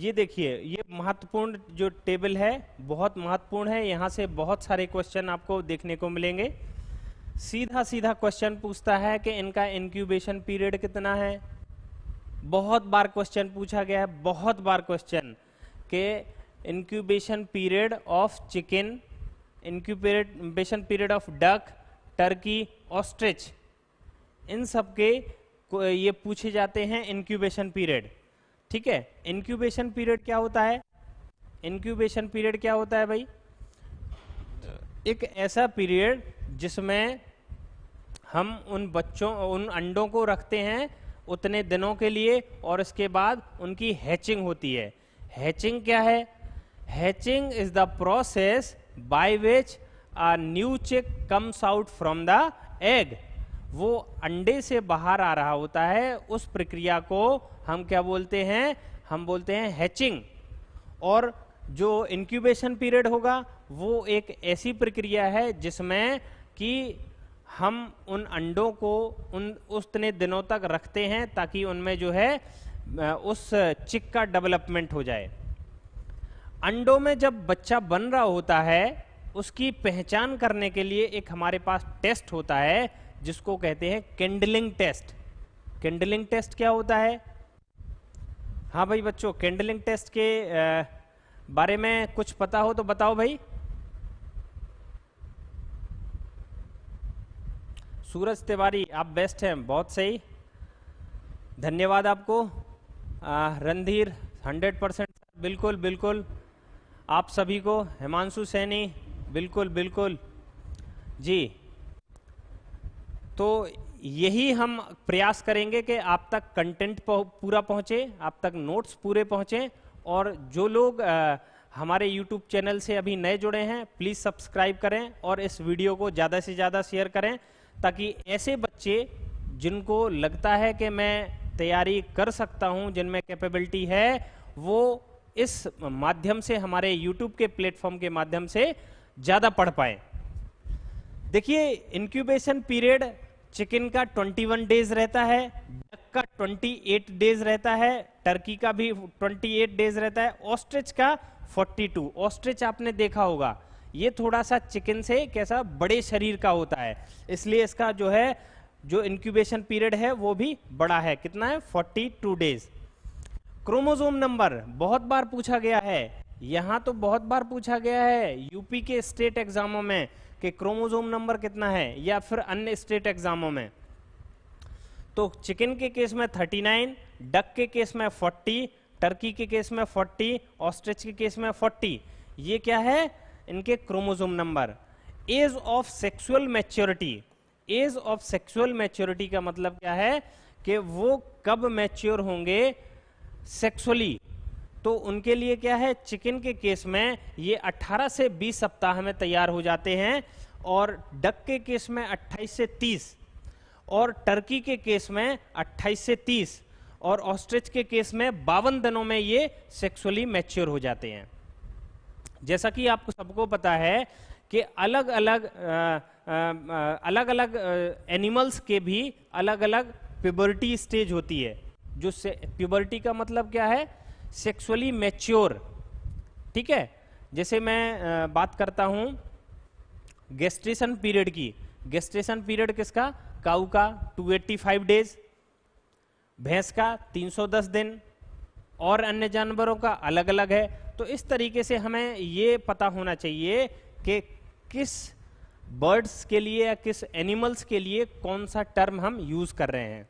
Speaker 1: ये देखिए ये महत्वपूर्ण जो टेबल है बहुत महत्वपूर्ण है यहां से बहुत सारे क्वेश्चन आपको देखने को मिलेंगे सीधा सीधा क्वेश्चन पूछता है कि इनका इंक्यूबेशन पीरियड कितना है बहुत बार क्वेश्चन पूछा गया है बहुत बार क्वेश्चन के incubation period of chicken incubation period of duck turkey ostrich इन सब के ये पूछे जाते हैं इंक्यूबेशन पीरियड ठीक है इंक्यूबेशन पीरियड क्या होता है इंक्यूबेशन पीरियड क्या होता है भाई एक ऐसा पीरियड जिसमें हम उन बच्चों उन अंडों को रखते हैं उतने दिनों के लिए और इसके बाद उनकी हैचिंग होती है हैचिंग क्या है hatching is the process by which a new chick comes out from the egg वो अंडे से बाहर आ रहा होता है उस प्रक्रिया को हम क्या बोलते हैं हम बोलते हैं हैचिंग और जो इंक्यूबेशन पीरियड होगा वो एक ऐसी प्रक्रिया है जिसमें कि हम उन अंडों को उन उतने दिनों तक रखते हैं ताकि उनमें जो है उस चिक का डेवलपमेंट हो जाए अंडों में जब बच्चा बन रहा होता है उसकी पहचान करने के लिए एक हमारे पास टेस्ट होता है जिसको कहते हैं कैंडलिंग टेस्ट कैंडलिंग टेस्ट क्या होता है हाँ भाई बच्चों कैंडलिंग टेस्ट के बारे में कुछ पता हो तो बताओ भाई सूरज तिवारी आप बेस्ट हैं बहुत सही धन्यवाद आपको रणधीर हंड्रेड परसेंट बिल्कुल बिल्कुल आप सभी को हिमांशु सैनी बिल्कुल बिल्कुल जी तो यही हम प्रयास करेंगे कि आप तक कंटेंट पूरा पहुंचे आप तक नोट्स पूरे पहुंचे और जो लोग आ, हमारे YouTube चैनल से अभी नए जुड़े हैं प्लीज़ सब्सक्राइब करें और इस वीडियो को ज़्यादा से ज़्यादा शेयर करें ताकि ऐसे बच्चे जिनको लगता है कि मैं तैयारी कर सकता हूं जिनमें कैपेबिलिटी है वो इस माध्यम से हमारे YouTube के प्लेटफॉर्म के माध्यम से ज़्यादा पढ़ पाए देखिए इंक्यूबेशन पीरियड चिकन का 21 डेज रहता है डक का 28 डेज रहता है टर्की का भी 28 डेज रहता है ऑस्ट्रिच का 42 ऑस्ट्रिच आपने देखा होगा ये थोड़ा सा चिकन से कैसा बड़े शरीर का होता है इसलिए इसका जो है जो इंक्यूबेशन पीरियड है वो भी बड़ा है कितना है 42 डेज क्रोमोजोम नंबर बहुत बार पूछा गया है यहां तो बहुत बार पूछा गया है यूपी के स्टेट एग्जामों में कि क्रोमोजोम नंबर कितना है या फिर अन्य स्टेट एग्जामों में तो चिकन के केस में 39, डक के केस में 40, टर्की के केस में 40, ऑस्ट्रिच के केस में 40। ये क्या है इनके chromosome number age of sexual maturity age of sexual maturity का मतलब क्या है कि वो कब मैच्योर होंगे सेक्सुअली तो उनके लिए क्या है चिकन के केस में ये 18 से 20 सप्ताह में तैयार हो जाते हैं और डक के केस में 28 से 30 और टर्की के केस में 28 से 30 और ऑस्ट्रिच के केस में बावन दिनों में ये सेक्सुअली मैच्योर हो जाते हैं जैसा कि आपको सबको पता है कि अलग अलग अलग अलग एनिमल्स के भी अलग अलग प्योबर्टी स्टेज होती है जो प्यूबर्टी का मतलब क्या है सेक्सुअली मैच्योर ठीक है जैसे मैं बात करता हूं गेस्ट्रेशन पीरियड की गेस्ट्रेशन पीरियड किसका काऊ का 285 डेज भैंस का 310 दिन और अन्य जानवरों का अलग अलग है तो इस तरीके से हमें ये पता होना चाहिए कि किस बर्ड्स के लिए या किस एनिमल्स के लिए कौन सा टर्म हम यूज कर रहे हैं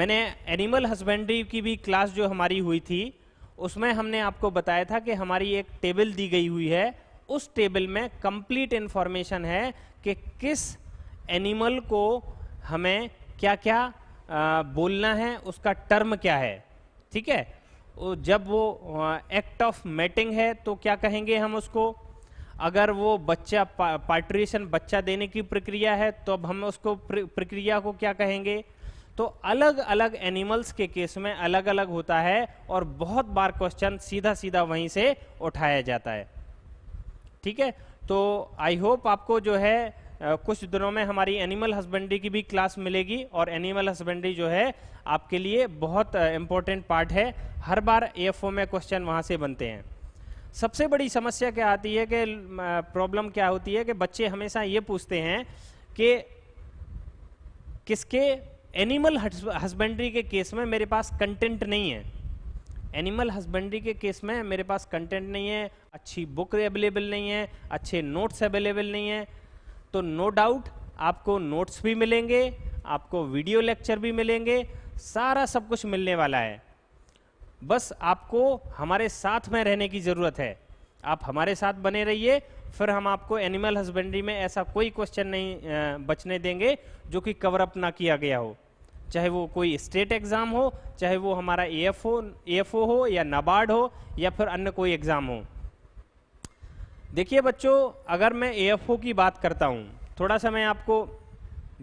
Speaker 1: मैंने एनिमल हस्बेंड्री की भी क्लास जो हमारी हुई थी उसमें हमने आपको बताया था कि हमारी एक टेबल दी गई हुई है उस टेबल में कंप्लीट इन्फॉर्मेशन है कि किस एनिमल को हमें क्या क्या बोलना है उसका टर्म क्या है ठीक है जब वो एक्ट ऑफ मेटिंग है तो क्या कहेंगे हम उसको अगर वो बच्चा पार्ट्रिएशन बच्चा देने की प्रक्रिया है तो अब हम उसको प्रक्रिया को क्या कहेंगे तो अलग अलग एनिमल्स के केस में अलग अलग होता है और बहुत बार क्वेश्चन सीधा सीधा वहीं से उठाया जाता है ठीक है तो आई होप आपको जो है कुछ दिनों में हमारी एनिमल हस्बेंड्री की भी क्लास मिलेगी और एनिमल हस्बेंड्री जो है आपके लिए बहुत इंपॉर्टेंट पार्ट है हर बार ए में क्वेश्चन वहाँ से बनते हैं सबसे बड़ी समस्या क्या आती है कि प्रॉब्लम क्या होती है कि बच्चे हमेशा ये पूछते हैं कि किसके एनिमल हस्बेंड्री के केस में मेरे पास कंटेंट नहीं है एनिमल हस्बेंड्री के केस में मेरे पास कंटेंट नहीं है अच्छी बुक अवेलेबल नहीं है अच्छे नोट्स अवेलेबल नहीं है तो नो no डाउट आपको नोट्स भी मिलेंगे आपको वीडियो लेक्चर भी मिलेंगे सारा सब कुछ मिलने वाला है बस आपको हमारे साथ में रहने की ज़रूरत है आप हमारे साथ बने रहिए फिर हम आपको एनिमल हस्बेंड्री में ऐसा कोई क्वेश्चन नहीं बचने देंगे जो कि कवरअप ना किया गया हो चाहे वो कोई स्टेट एग्ज़ाम हो चाहे वो हमारा A F O F O हो या नाबार्ड हो या फिर अन्य कोई एग्ज़ाम हो देखिए बच्चों अगर मैं ए एफ ओ की बात करता हूं थोड़ा सा मैं आपको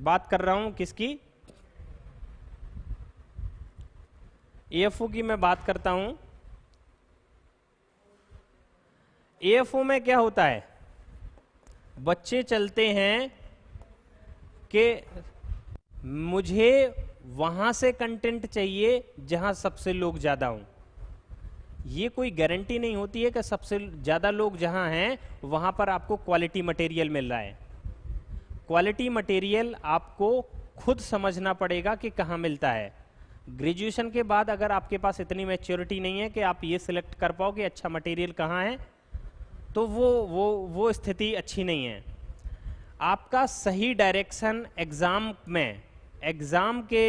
Speaker 1: बात कर रहा हूं किसकी ए एफ ओ की मैं बात करता हूं ए एफ ओ में क्या होता है बच्चे चलते हैं कि मुझे वहां से कंटेंट चाहिए जहां सबसे लोग ज़्यादा हों ये कोई गारंटी नहीं होती है कि सबसे ज़्यादा लोग जहां हैं वहां पर आपको क्वालिटी मटेरियल मिल रहा है क्वालिटी मटेरियल आपको खुद समझना पड़ेगा कि कहाँ मिलता है ग्रेजुएशन के बाद अगर आपके पास इतनी मैच्योरिटी नहीं है कि आप ये सिलेक्ट कर पाओ कि अच्छा मटेरियल कहाँ है तो वो वो वो स्थिति अच्छी नहीं है आपका सही डायरेक्शन एग्ज़ाम में एग्ज़ाम के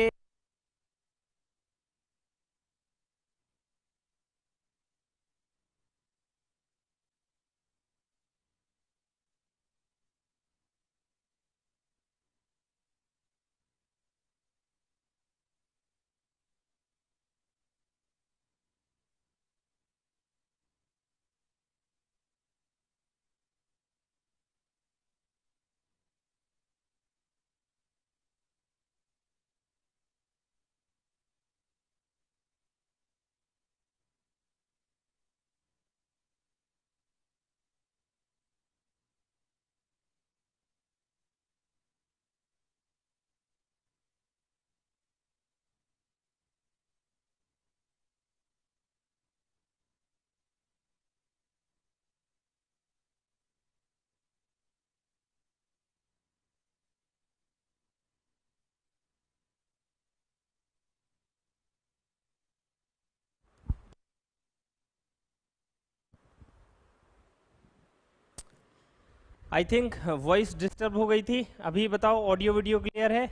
Speaker 1: आई थिंक वॉइस डिस्टर्ब हो गई थी अभी बताओ ऑडियो वीडियो क्लियर है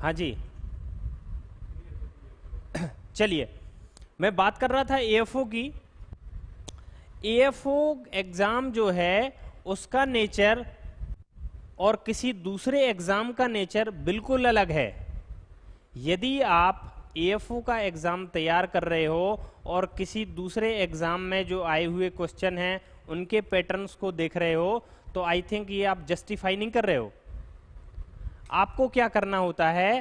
Speaker 1: हाँ जी चलिए मैं बात कर रहा था एएफओ की एएफओ एग्ज़ाम जो है उसका नेचर और किसी दूसरे एग्ज़ाम का नेचर बिल्कुल अलग है यदि आप एएफओ का एग्ज़ाम तैयार कर रहे हो और किसी दूसरे एग्ज़ाम में जो आए हुए क्वेश्चन हैं उनके पैटर्न्स को देख रहे हो तो आई थिंक ये आप जस्टिफाई नहीं कर रहे हो आपको क्या करना होता है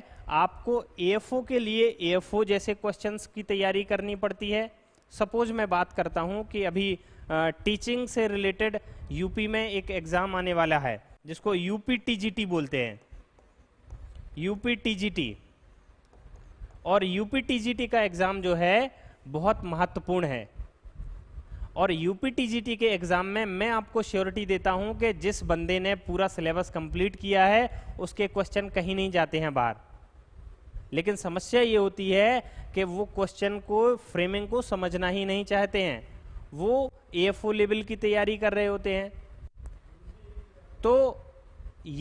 Speaker 1: आपको एएफओ के लिए एएफओ जैसे क्वेश्चंस की तैयारी करनी पड़ती है सपोज मैं बात करता हूं कि अभी टीचिंग से रिलेटेड यूपी में एक एग्ज़ाम आने वाला है जिसको यूपी टीजीटी बोलते हैं यूपी टीजीटी और यूपी टीजीटी का एग्जाम जो है बहुत महत्वपूर्ण है और यूपी टीजीटी के एग्जाम में मैं आपको श्योरिटी देता हूं कि जिस बंदे ने पूरा सिलेबस कंप्लीट किया है उसके क्वेश्चन कहीं नहीं जाते हैं बाहर लेकिन समस्या ये होती है कि वो क्वेश्चन को फ्रेमिंग को समझना ही नहीं चाहते हैं वो ए लेवल की तैयारी कर रहे होते हैं तो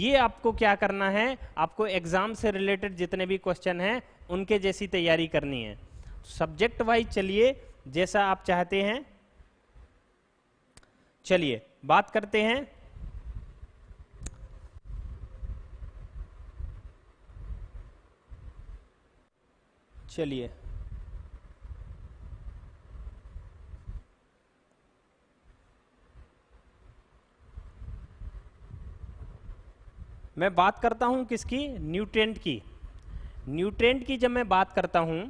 Speaker 1: ये आपको क्या करना है आपको एग्जाम से रिलेटेड जितने भी क्वेश्चन हैं उनके जैसी तैयारी करनी है सब्जेक्ट वाइज चलिए जैसा आप चाहते हैं चलिए बात करते हैं चलिए मैं बात करता हूं किसकी न्यूट्रेंट की न्यूट्रेंट की जब मैं बात करता हूँ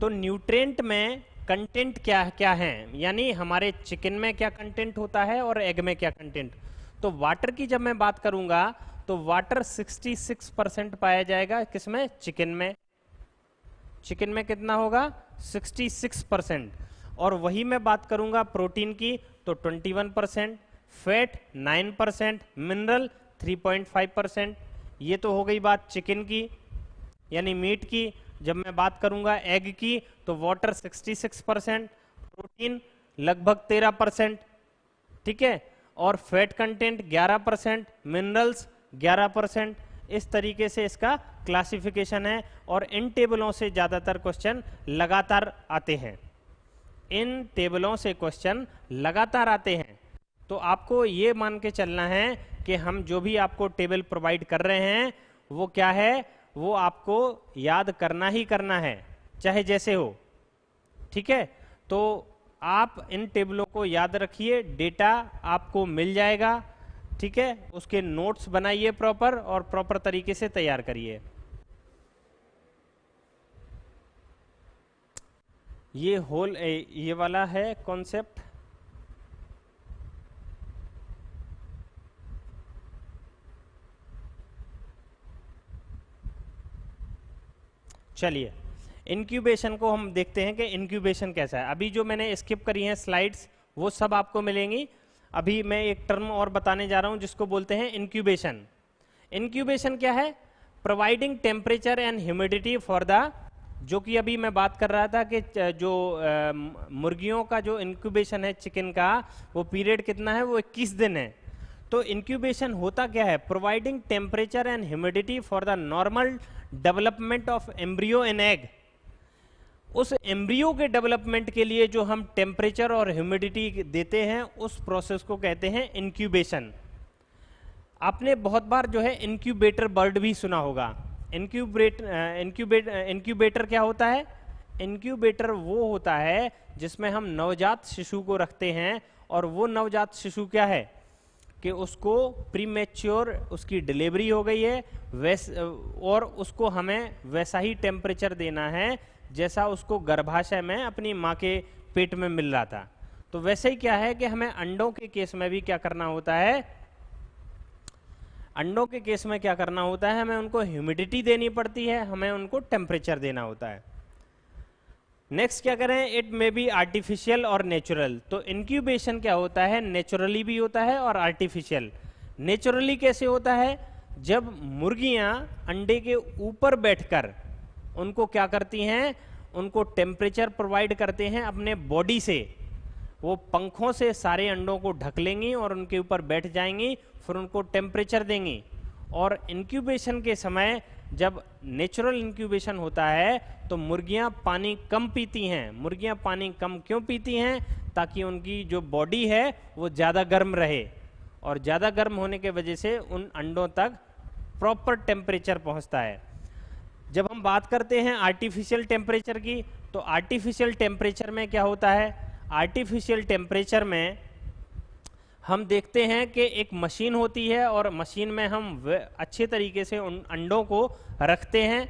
Speaker 1: तो न्यूट्रेंट में कंटेंट क्या क्या है यानी हमारे चिकन में क्या कंटेंट होता है और एग में क्या कंटेंट तो वाटर की जब मैं बात करूंगा तो वाटर 66 परसेंट पाया जाएगा किसमें चिकन में चिकन में कितना होगा 66 परसेंट और वही मैं बात करूंगा प्रोटीन की तो 21 percent fat 9 percent mineral 3.5 percent ये तो हो गई बात चिकन की यानी मीट की जब मैं बात करूंगा एग की तो वाटर 66 परसेंट प्रोटीन लगभग 13 परसेंट ठीक है और fat content 11 percent minerals 11 percent इस तरीके से इसका क्लासिफिकेशन है और इन टेबलों से ज़्यादातर क्वेश्चन लगातार आते हैं इन टेबलों से क्वेश्चन लगातार आते हैं तो आपको ये मान के चलना है कि हम जो भी आपको टेबल प्रोवाइड कर रहे हैं वो क्या है वो आपको याद करना ही करना है चाहे जैसे हो ठीक है तो आप इन टेबलों को याद रखिए डेटा आपको मिल जाएगा ठीक है उसके नोट्स बनाइए प्रॉपर और प्रॉपर तरीके से तैयार करिए ये होल ये वाला है कॉन्सेप्ट चलिए इंक्यूबेशन को हम देखते हैं कि इंक्यूबेशन कैसा है अभी जो मैंने स्किप करी है स्लाइड्स वो सब आपको मिलेंगी अभी मैं एक टर्म और बताने जा रहा हूं जिसको बोलते हैं इनक्यूबेशन इनक्यूबेशन क्या है providing temperature and humidity for the जो कि अभी मैं बात कर रहा था कि जो मुर्गियों का जो इंक्यूबेशन है चिकन का वो पीरियड कितना है वो 21 दिन है तो इंक्यूबेशन होता क्या है providing temperature and humidity for the normal development of embryo an egg उस एम्ब्रियो के डेवलपमेंट के लिए जो हम टेम्परेचर और ह्यूमिडिटी देते हैं उस प्रोसेस को कहते हैं इंक्यूबेशन आपने बहुत बार जो है इंक्यूबेटर बर्ड भी सुना होगा इनक्यूबेट इनक्यूबेट इनक्यूबेटर क्या होता है इनक्यूबेटर वो होता है जिसमें हम नवजात शिशु को रखते हैं और वो नवजात शिशु क्या है कि उसको प्रीमेच्योर उसकी डिलीवरी हो गई है वैस और उसको हमें वैसा ही टेम्परेचर देना है जैसा उसको गर्भाशय में अपनी माँ के पेट में मिल रहा था तो वैसे ही क्या है कि हमें अंडों के केस में भी क्या करना होता है अंडों के केस में क्या करना होता है हमें उनको ह्यूमिडिटी देनी पड़ती है हमें उनको टेम्परेचर देना होता है नेक्स्ट क्या करें इट मे बी आर्टिफिशियल और नेचुरल तो इनक्यूबेशन क्या होता है नेचुरली भी होता है और आर्टिफिशियल नेचुरली कैसे होता है जब मुर्गियां अंडे के ऊपर बैठकर उनको क्या करती हैं उनको टेम्परेचर प्रोवाइड करते हैं अपने बॉडी से वो पंखों से सारे अंडों को ढक लेंगी और उनके ऊपर बैठ जाएंगी फिर उनको टेम्परेचर देंगी और इनक्यूबेशन के समय जब नेचुरल इंक्यूबेशन होता है तो मुर्गियां पानी कम पीती हैं मुर्गियां पानी कम क्यों पीती हैं ताकि उनकी जो बॉडी है वो ज़्यादा गर्म रहे और ज़्यादा गर्म होने के वजह से उन अंडों तक प्रॉपर टेम्परेचर पहुंचता है जब हम बात करते हैं आर्टिफिशियल टेम्परेचर की तो आर्टिफिशियल टेम्परेचर में क्या होता है आर्टिफिशियल टेम्परेचर में हम देखते हैं कि एक मशीन होती है और मशीन में हम अच्छे तरीके से उन अंडों को रखते हैं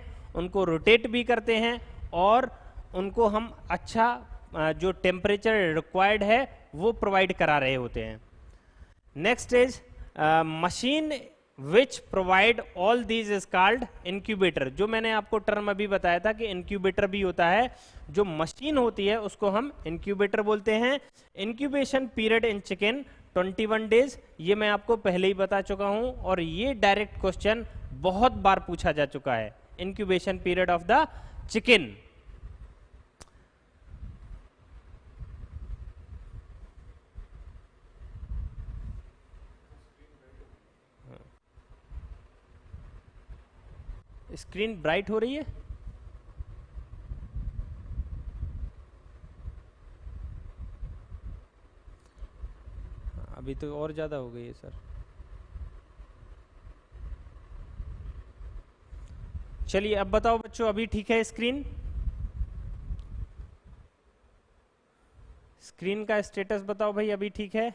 Speaker 1: उनको रोटेट भी करते हैं और उनको हम अच्छा जो टेम्परेचर रिक्वायर्ड है वो प्रोवाइड करा रहे होते हैं next is machine which provide all these is called incubator जो मैंने आपको टर्म अभी बताया था कि इंक्यूबेटर भी होता है जो मशीन होती है उसको हम इंक्यूबेटर बोलते हैं incubation period in chicken one days ये मैं आपको पहले ही बता चुका हूं और ये डायरेक्ट क्वेश्चन बहुत बार पूछा जा चुका है incubation period of the chicken screen bright हो रही है अभी तो और ज़्यादा हो गई है सर चलिए अब बताओ बच्चों अभी ठीक है स्क्रीन स्क्रीन का स्टेटस बताओ भाई अभी ठीक है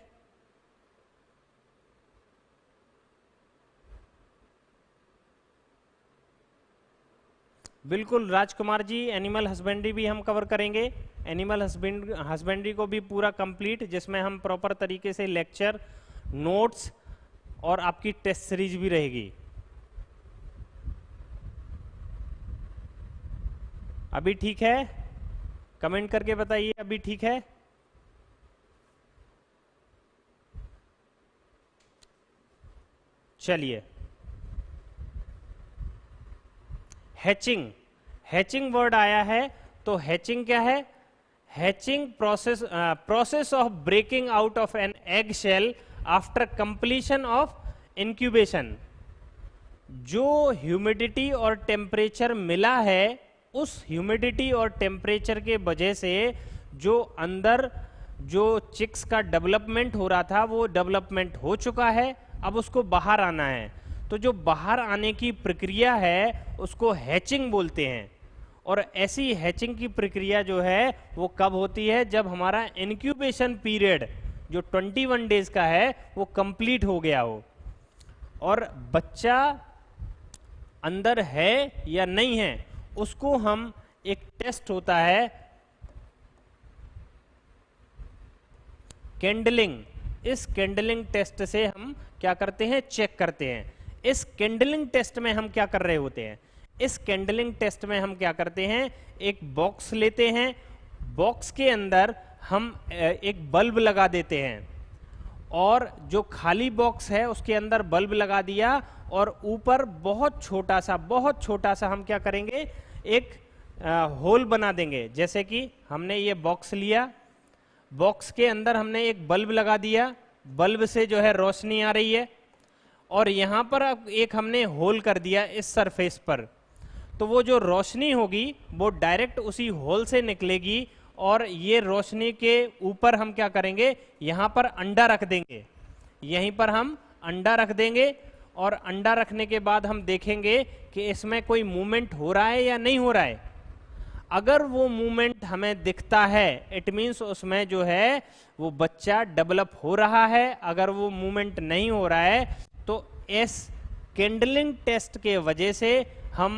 Speaker 1: बिल्कुल राजकुमार जी एनिमल हस्बेंड्री भी हम कवर करेंगे एनिमल हस्बेंड हस्बेंड्री को भी पूरा कंप्लीट जिसमें हम प्रॉपर तरीके से लेक्चर नोट्स और आपकी टेस्ट सीरीज भी रहेगी अभी ठीक है कमेंट करके बताइए अभी ठीक है चलिए हैचिंग हैचिंग वर्ड आया है तो हैचिंग क्या है hatching process process of breaking out of an egg shell after completion of incubation जो ह्यूमिडिटी और टेम्परेचर मिला है उस ह्यूमिडिटी और टेम्परेचर के वजह से जो अंदर जो चिक्स का डेवलपमेंट हो रहा था वो डेवलपमेंट हो चुका है अब उसको बाहर आना है तो जो बाहर आने की प्रक्रिया है उसको हैचिंग बोलते हैं और ऐसी हैचिंग की प्रक्रिया जो है वो कब होती है जब हमारा इनक्यूबेशन पीरियड जो 21 डेज का है वो कंप्लीट हो गया हो और बच्चा अंदर है या नहीं है उसको हम एक टेस्ट होता है कैंडलिंग इस कैंडलिंग टेस्ट से हम क्या करते हैं चेक करते हैं इस कैंडलिंग टेस्ट में हम क्या कर रहे होते हैं इस कैंडलिंग टेस्ट में हम क्या करते हैं एक बॉक्स लेते हैं बॉक्स के अंदर हम एक बल्ब लगा देते हैं और जो खाली बॉक्स है उसके अंदर बल्ब लगा दिया और ऊपर बहुत छोटा सा बहुत छोटा सा हम क्या करेंगे एक आ, होल बना देंगे जैसे कि हमने ये बॉक्स लिया बॉक्स के अंदर हमने एक बल्ब लगा दिया बल्ब से जो है रोशनी आ रही है और यहाँ पर अब एक हमने होल कर दिया इस सरफेस पर तो वो जो रोशनी होगी वो डायरेक्ट उसी होल से निकलेगी और ये रोशनी के ऊपर हम क्या करेंगे यहाँ पर अंडा रख देंगे यहीं पर हम अंडा रख देंगे और अंडा रखने के बाद हम देखेंगे कि इसमें कोई मूवमेंट हो रहा है या नहीं हो रहा है अगर वो मूवमेंट हमें दिखता है इट मीन्स उसमें जो है वो बच्चा डेवलप हो रहा है अगर वो मूवमेंट नहीं हो रहा है तो एस कैंडलिंग टेस्ट के वजह से हम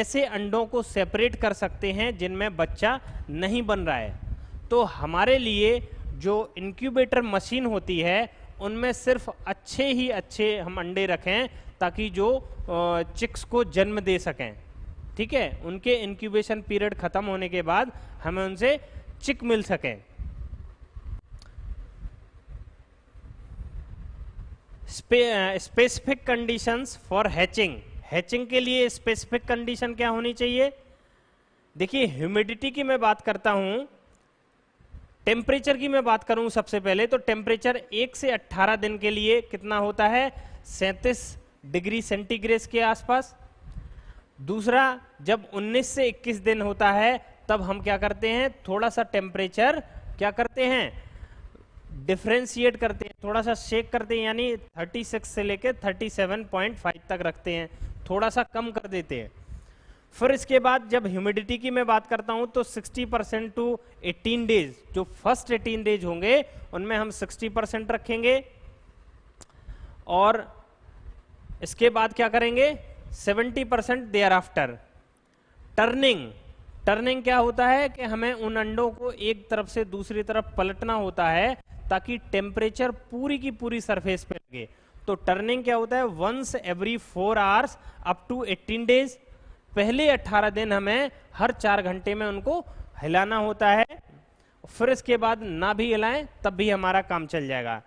Speaker 1: ऐसे अंडों को सेपरेट कर सकते हैं जिनमें बच्चा नहीं बन रहा है तो हमारे लिए जो इंक्यूबेटर मशीन होती है उनमें सिर्फ अच्छे ही अच्छे हम अंडे रखें ताकि जो चिक्स को जन्म दे सकें ठीक है उनके इंक्यूबेशन पीरियड ख़त्म होने के बाद हमें उनसे चिक मिल सकें specific conditions for hatching hatching के लिए स्पेसिफिक कंडीशन क्या होनी चाहिए देखिए ह्यूमिडिटी की मैं बात करता हूं टेम्परेचर की मैं बात करूं सबसे पहले तो टेम्परेचर एक से 18 दिन के लिए कितना होता है सैतीस डिग्री सेंटीग्रेड के आसपास दूसरा जब 19 से 21 दिन होता है तब हम क्या करते हैं थोड़ा सा टेम्परेचर क्या करते हैं डिफ्रेंशिएट करते हैं थोड़ा सा शेक करते हैं यानी 36 से लेके 37.5 तक रखते हैं थोड़ा सा कम कर देते हैं फिर इसके बाद जब ह्यूमिडिटी की मैं बात करता हूं तो 60 परसेंट टू 18 डेज जो फर्स्ट 18 डेज होंगे उनमें हम 60 परसेंट रखेंगे और इसके बाद क्या करेंगे 70 percent thereafter turning turning क्या होता है कि हमें उन अंडों को एक तरफ से दूसरी तरफ पलटना होता है ताकि टेम्परेचर पूरी की पूरी सरफेस पे लगे तो टर्निंग क्या होता है once every four hours up to eighteen days पहले अट्ठारह दिन हमें हर चार घंटे में उनको हिलाना होता है फिर इसके बाद ना भी हिलाएं तब भी हमारा काम चल जाएगा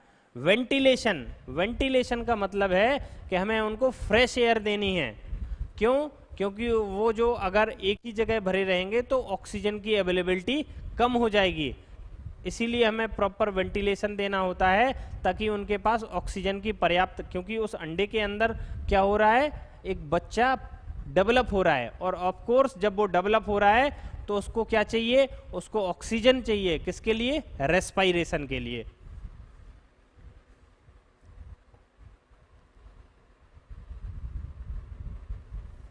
Speaker 1: वेंटिलेशन वेंटिलेशन का मतलब है कि हमें उनको फ्रेश एयर देनी है क्यों क्योंकि वो जो अगर एक ही जगह भरे रहेंगे तो ऑक्सीजन की अवेलेबिलिटी कम हो जाएगी इसीलिए हमें प्रॉपर वेंटिलेशन देना होता है ताकि उनके पास ऑक्सीजन की पर्याप्त क्योंकि उस अंडे के अंदर क्या हो रहा है एक बच्चा डेवलप हो रहा है और ऑफ कोर्स जब वो डेवलप हो रहा है तो उसको क्या चाहिए उसको ऑक्सीजन चाहिए किसके लिए रेस्पायरेशन के लिए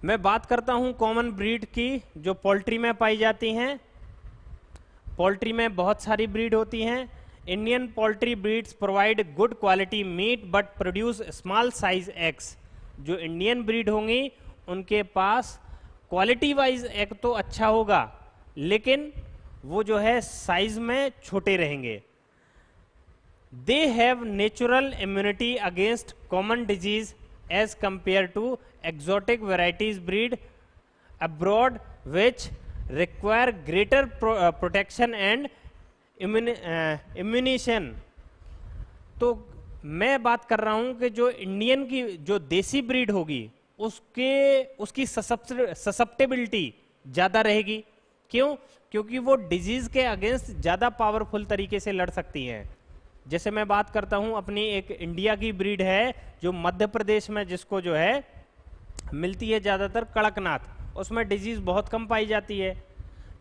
Speaker 1: मैं बात करता हूं कॉमन ब्रीड की जो पोल्ट्री में पाई जाती हैं पोल्ट्री में बहुत सारी ब्रीड होती हैं Indian poultry breeds provide good quality meat but produce small size eggs जो इंडियन ब्रीड होंगी उनके पास क्वालिटी वाइज एग तो अच्छा होगा लेकिन वो जो है साइज में छोटे रहेंगे they have natural immunity against common disease as compare to exotic varieties breed abroad which require greater pro, uh, protection and immunisation uh, तो मैं बात कर रहा हूं कि जो इंडियन की जो देसी ब्रीड होगी उसके उसकी ससेप्टेबिलिटी ज़्यादा रहेगी क्यों क्योंकि वो डिजीज़ के अगेंस्ट ज़्यादा पावरफुल तरीके से लड़ सकती हैं जैसे मैं बात करता हूं अपनी एक इंडिया की ब्रीड है जो मध्य प्रदेश में जिसको जो है मिलती है ज़्यादातर कड़कनाथ उसमें डिजीज़ बहुत कम पाई जाती है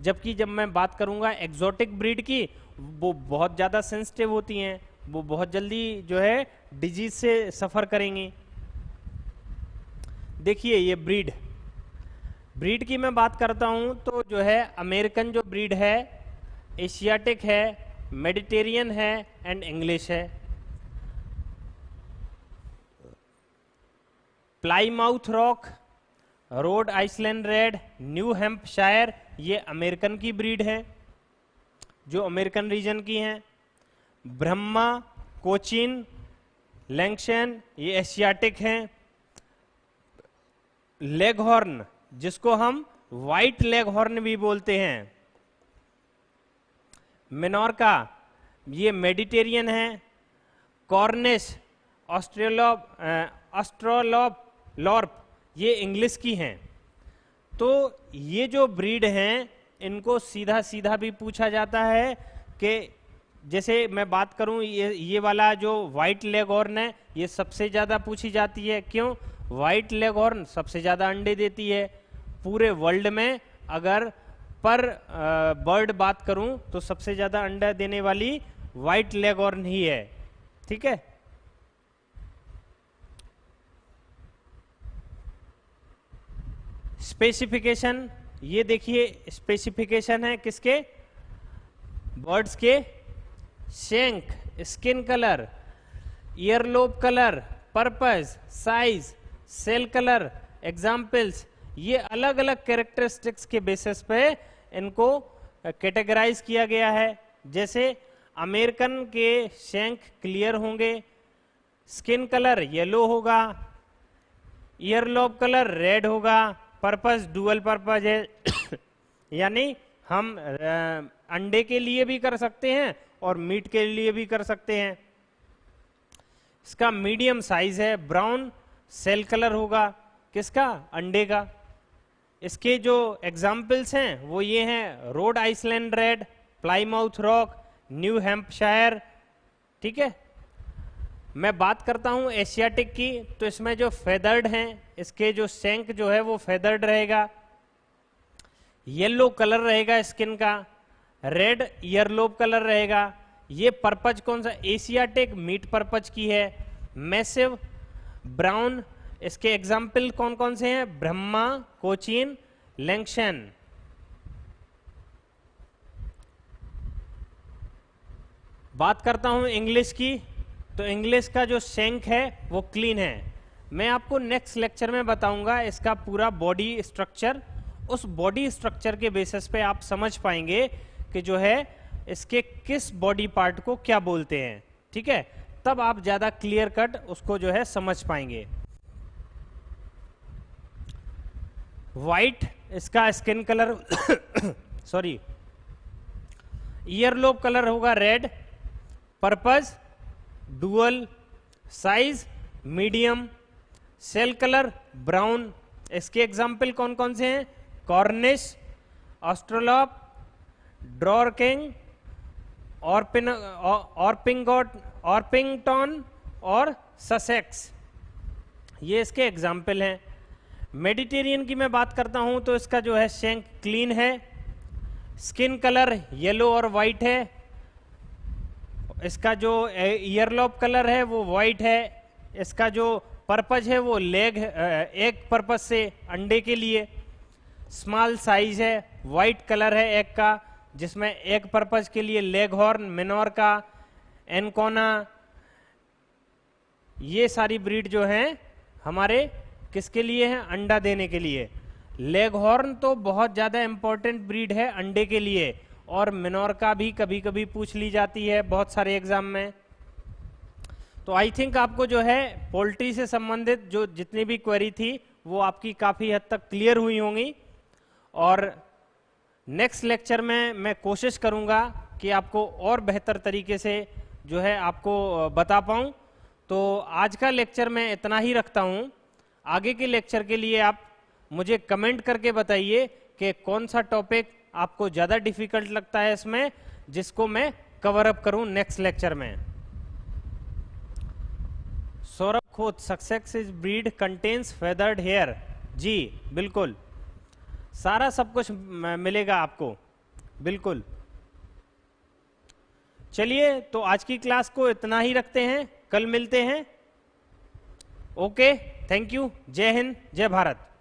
Speaker 1: जबकि जब मैं बात करूंगा एक्जोटिक ब्रीड की वो बहुत ज़्यादा सेंसिटिव होती हैं वो बहुत जल्दी जो है डिजीज से सफ़र करेंगी देखिए ये ब्रीड ब्रीड की मैं बात करता हूँ तो जो है अमेरिकन जो ब्रीड है एशियाटिक है मेडिटेरियन है एंड इंग्लिश है Plymouth Rock Rhode Island Red New Hampshire ये अमेरिकन की ब्रीड है जो अमेरिकन रीजन की हैं ब्रह्मा कोचिन लैंगशन ये एशियाटिक हैं लेगहॉर्न जिसको हम व्हाइट लेगहॉर्न भी बोलते हैं मेनोरका ये मेडिटेरियन है कॉर्निस ऑस्ट्रेलॉप ऑस्ट्रोलॉप लॉर्प ये इंग्लिश की हैं तो ये जो ब्रीड हैं इनको सीधा सीधा भी पूछा जाता है कि जैसे मैं बात करूं ये ये वाला जो वाइट लेग हॉर्न है ये सबसे ज़्यादा पूछी जाती है क्यों वाइट लेग हॉर्न सबसे ज़्यादा अंडे देती है पूरे वर्ल्ड में अगर पर बर्ड बात करूं तो सबसे ज़्यादा अंडा देने वाली वाइट लेग हॉर्न ही है ठीक है स्पेसिफिकेशन ये देखिए स्पेसिफिकेशन है किसके बर्ड्स के shank skin colour earlobe colour purpose size shell colour examples ये अलग अलग कैरेक्टरिस्टिक्स के बेसिस पे इनको कैटेगराइज किया गया है जैसे अमेरिकन के शेंक क्लियर होंगे स्किन कलर येलो होगा ईयरलोब कलर रेड होगा पर्पस डुअल पर्पज है यानी हम अंडे के लिए भी कर सकते हैं और मीट के लिए भी कर सकते हैं इसका मीडियम साइज है ब्राउन सेल कलर होगा किसका अंडे का इसके जो एग्जाम्पल्स हैं वो ये हैं Rhode Island Red Plymouth Rock New Hampshire ठीक है मैं बात करता हूँ एशियाटिक की तो इसमें जो फेदर्ड हैं इसके जो सेंक जो है वो फेदर्ड रहेगा येलो कलर रहेगा स्किन का रेड ईयरलोब कलर रहेगा ये पर्पज कौन सा एशियाटिक मीट पर्पज की है मैसिव ब्राउन इसके एग्जाम्पल कौन कौन से हैं ब्रह्मा कोचिन लेंक्शन बात करता हूं इंग्लिश की तो इंग्लिश का जो सेंक है वो क्लीन है मैं आपको नेक्स्ट लेक्चर में बताऊंगा इसका पूरा बॉडी स्ट्रक्चर उस बॉडी स्ट्रक्चर के बेसिस पे आप समझ पाएंगे कि जो है इसके किस बॉडी पार्ट को क्या बोलते हैं ठीक है तब आप ज़्यादा क्लियर कट उसको जो है समझ पाएंगे वाइट इसका skin colour sorry earlobe colour होगा red purpose dual size medium shell colour brown इसके एग्जाम्पल कौन कौन से हैं Cornish Australorp Dorking Orpington Orpington और ससेक्स ये इसके एग्जाम्पल हैं मेडिटेरियन की मैं बात करता हूं तो इसका जो है शेंक क्लीन है स्किन कलर येलो और वाइट है इसका जो ईयरलॉप कलर है वो वाइट है इसका जो पर्पज है वो लेग एक पर्पज से अंडे के लिए स्मॉल साइज है वाइट कलर है एक का जिसमें एक पर्पज के लिए लेग हॉर्न मिनोर का एनकोना ये सारी ब्रीड जो हैं हमारे किसके लिए हैं अंडा देने के लिए लेग हॉर्न तो बहुत ज़्यादा इंपॉर्टेंट ब्रीड है अंडे के लिए और मिनोरका भी कभी कभी पूछ ली जाती है बहुत सारे एग्जाम में तो आई थिंक आपको जो है पोल्ट्री से संबंधित जो जितनी भी क्वेरी थी वो आपकी काफ़ी हद तक क्लियर हुई होंगी और नेक्स्ट लेक्चर में मैं कोशिश करूंगा कि आपको और बेहतर तरीके से जो है आपको बता पाऊं तो आज का लेक्चर मैं इतना ही रखता हूं आगे के लेक्चर के लिए आप मुझे कमेंट करके बताइए कि कौन सा टॉपिक आपको ज्यादा डिफिकल्ट लगता है इसमें जिसको मैं कवर अप करूं नेक्स्ट लेक्चर में सौरभ खोद success is breed contains feathered hair जी बिल्कुल सारा सब कुछ मिलेगा आपको बिल्कुल चलिए तो आज की क्लास को इतना ही रखते हैं कल मिलते हैं ओके थैंक यू जय हिंद जय भारत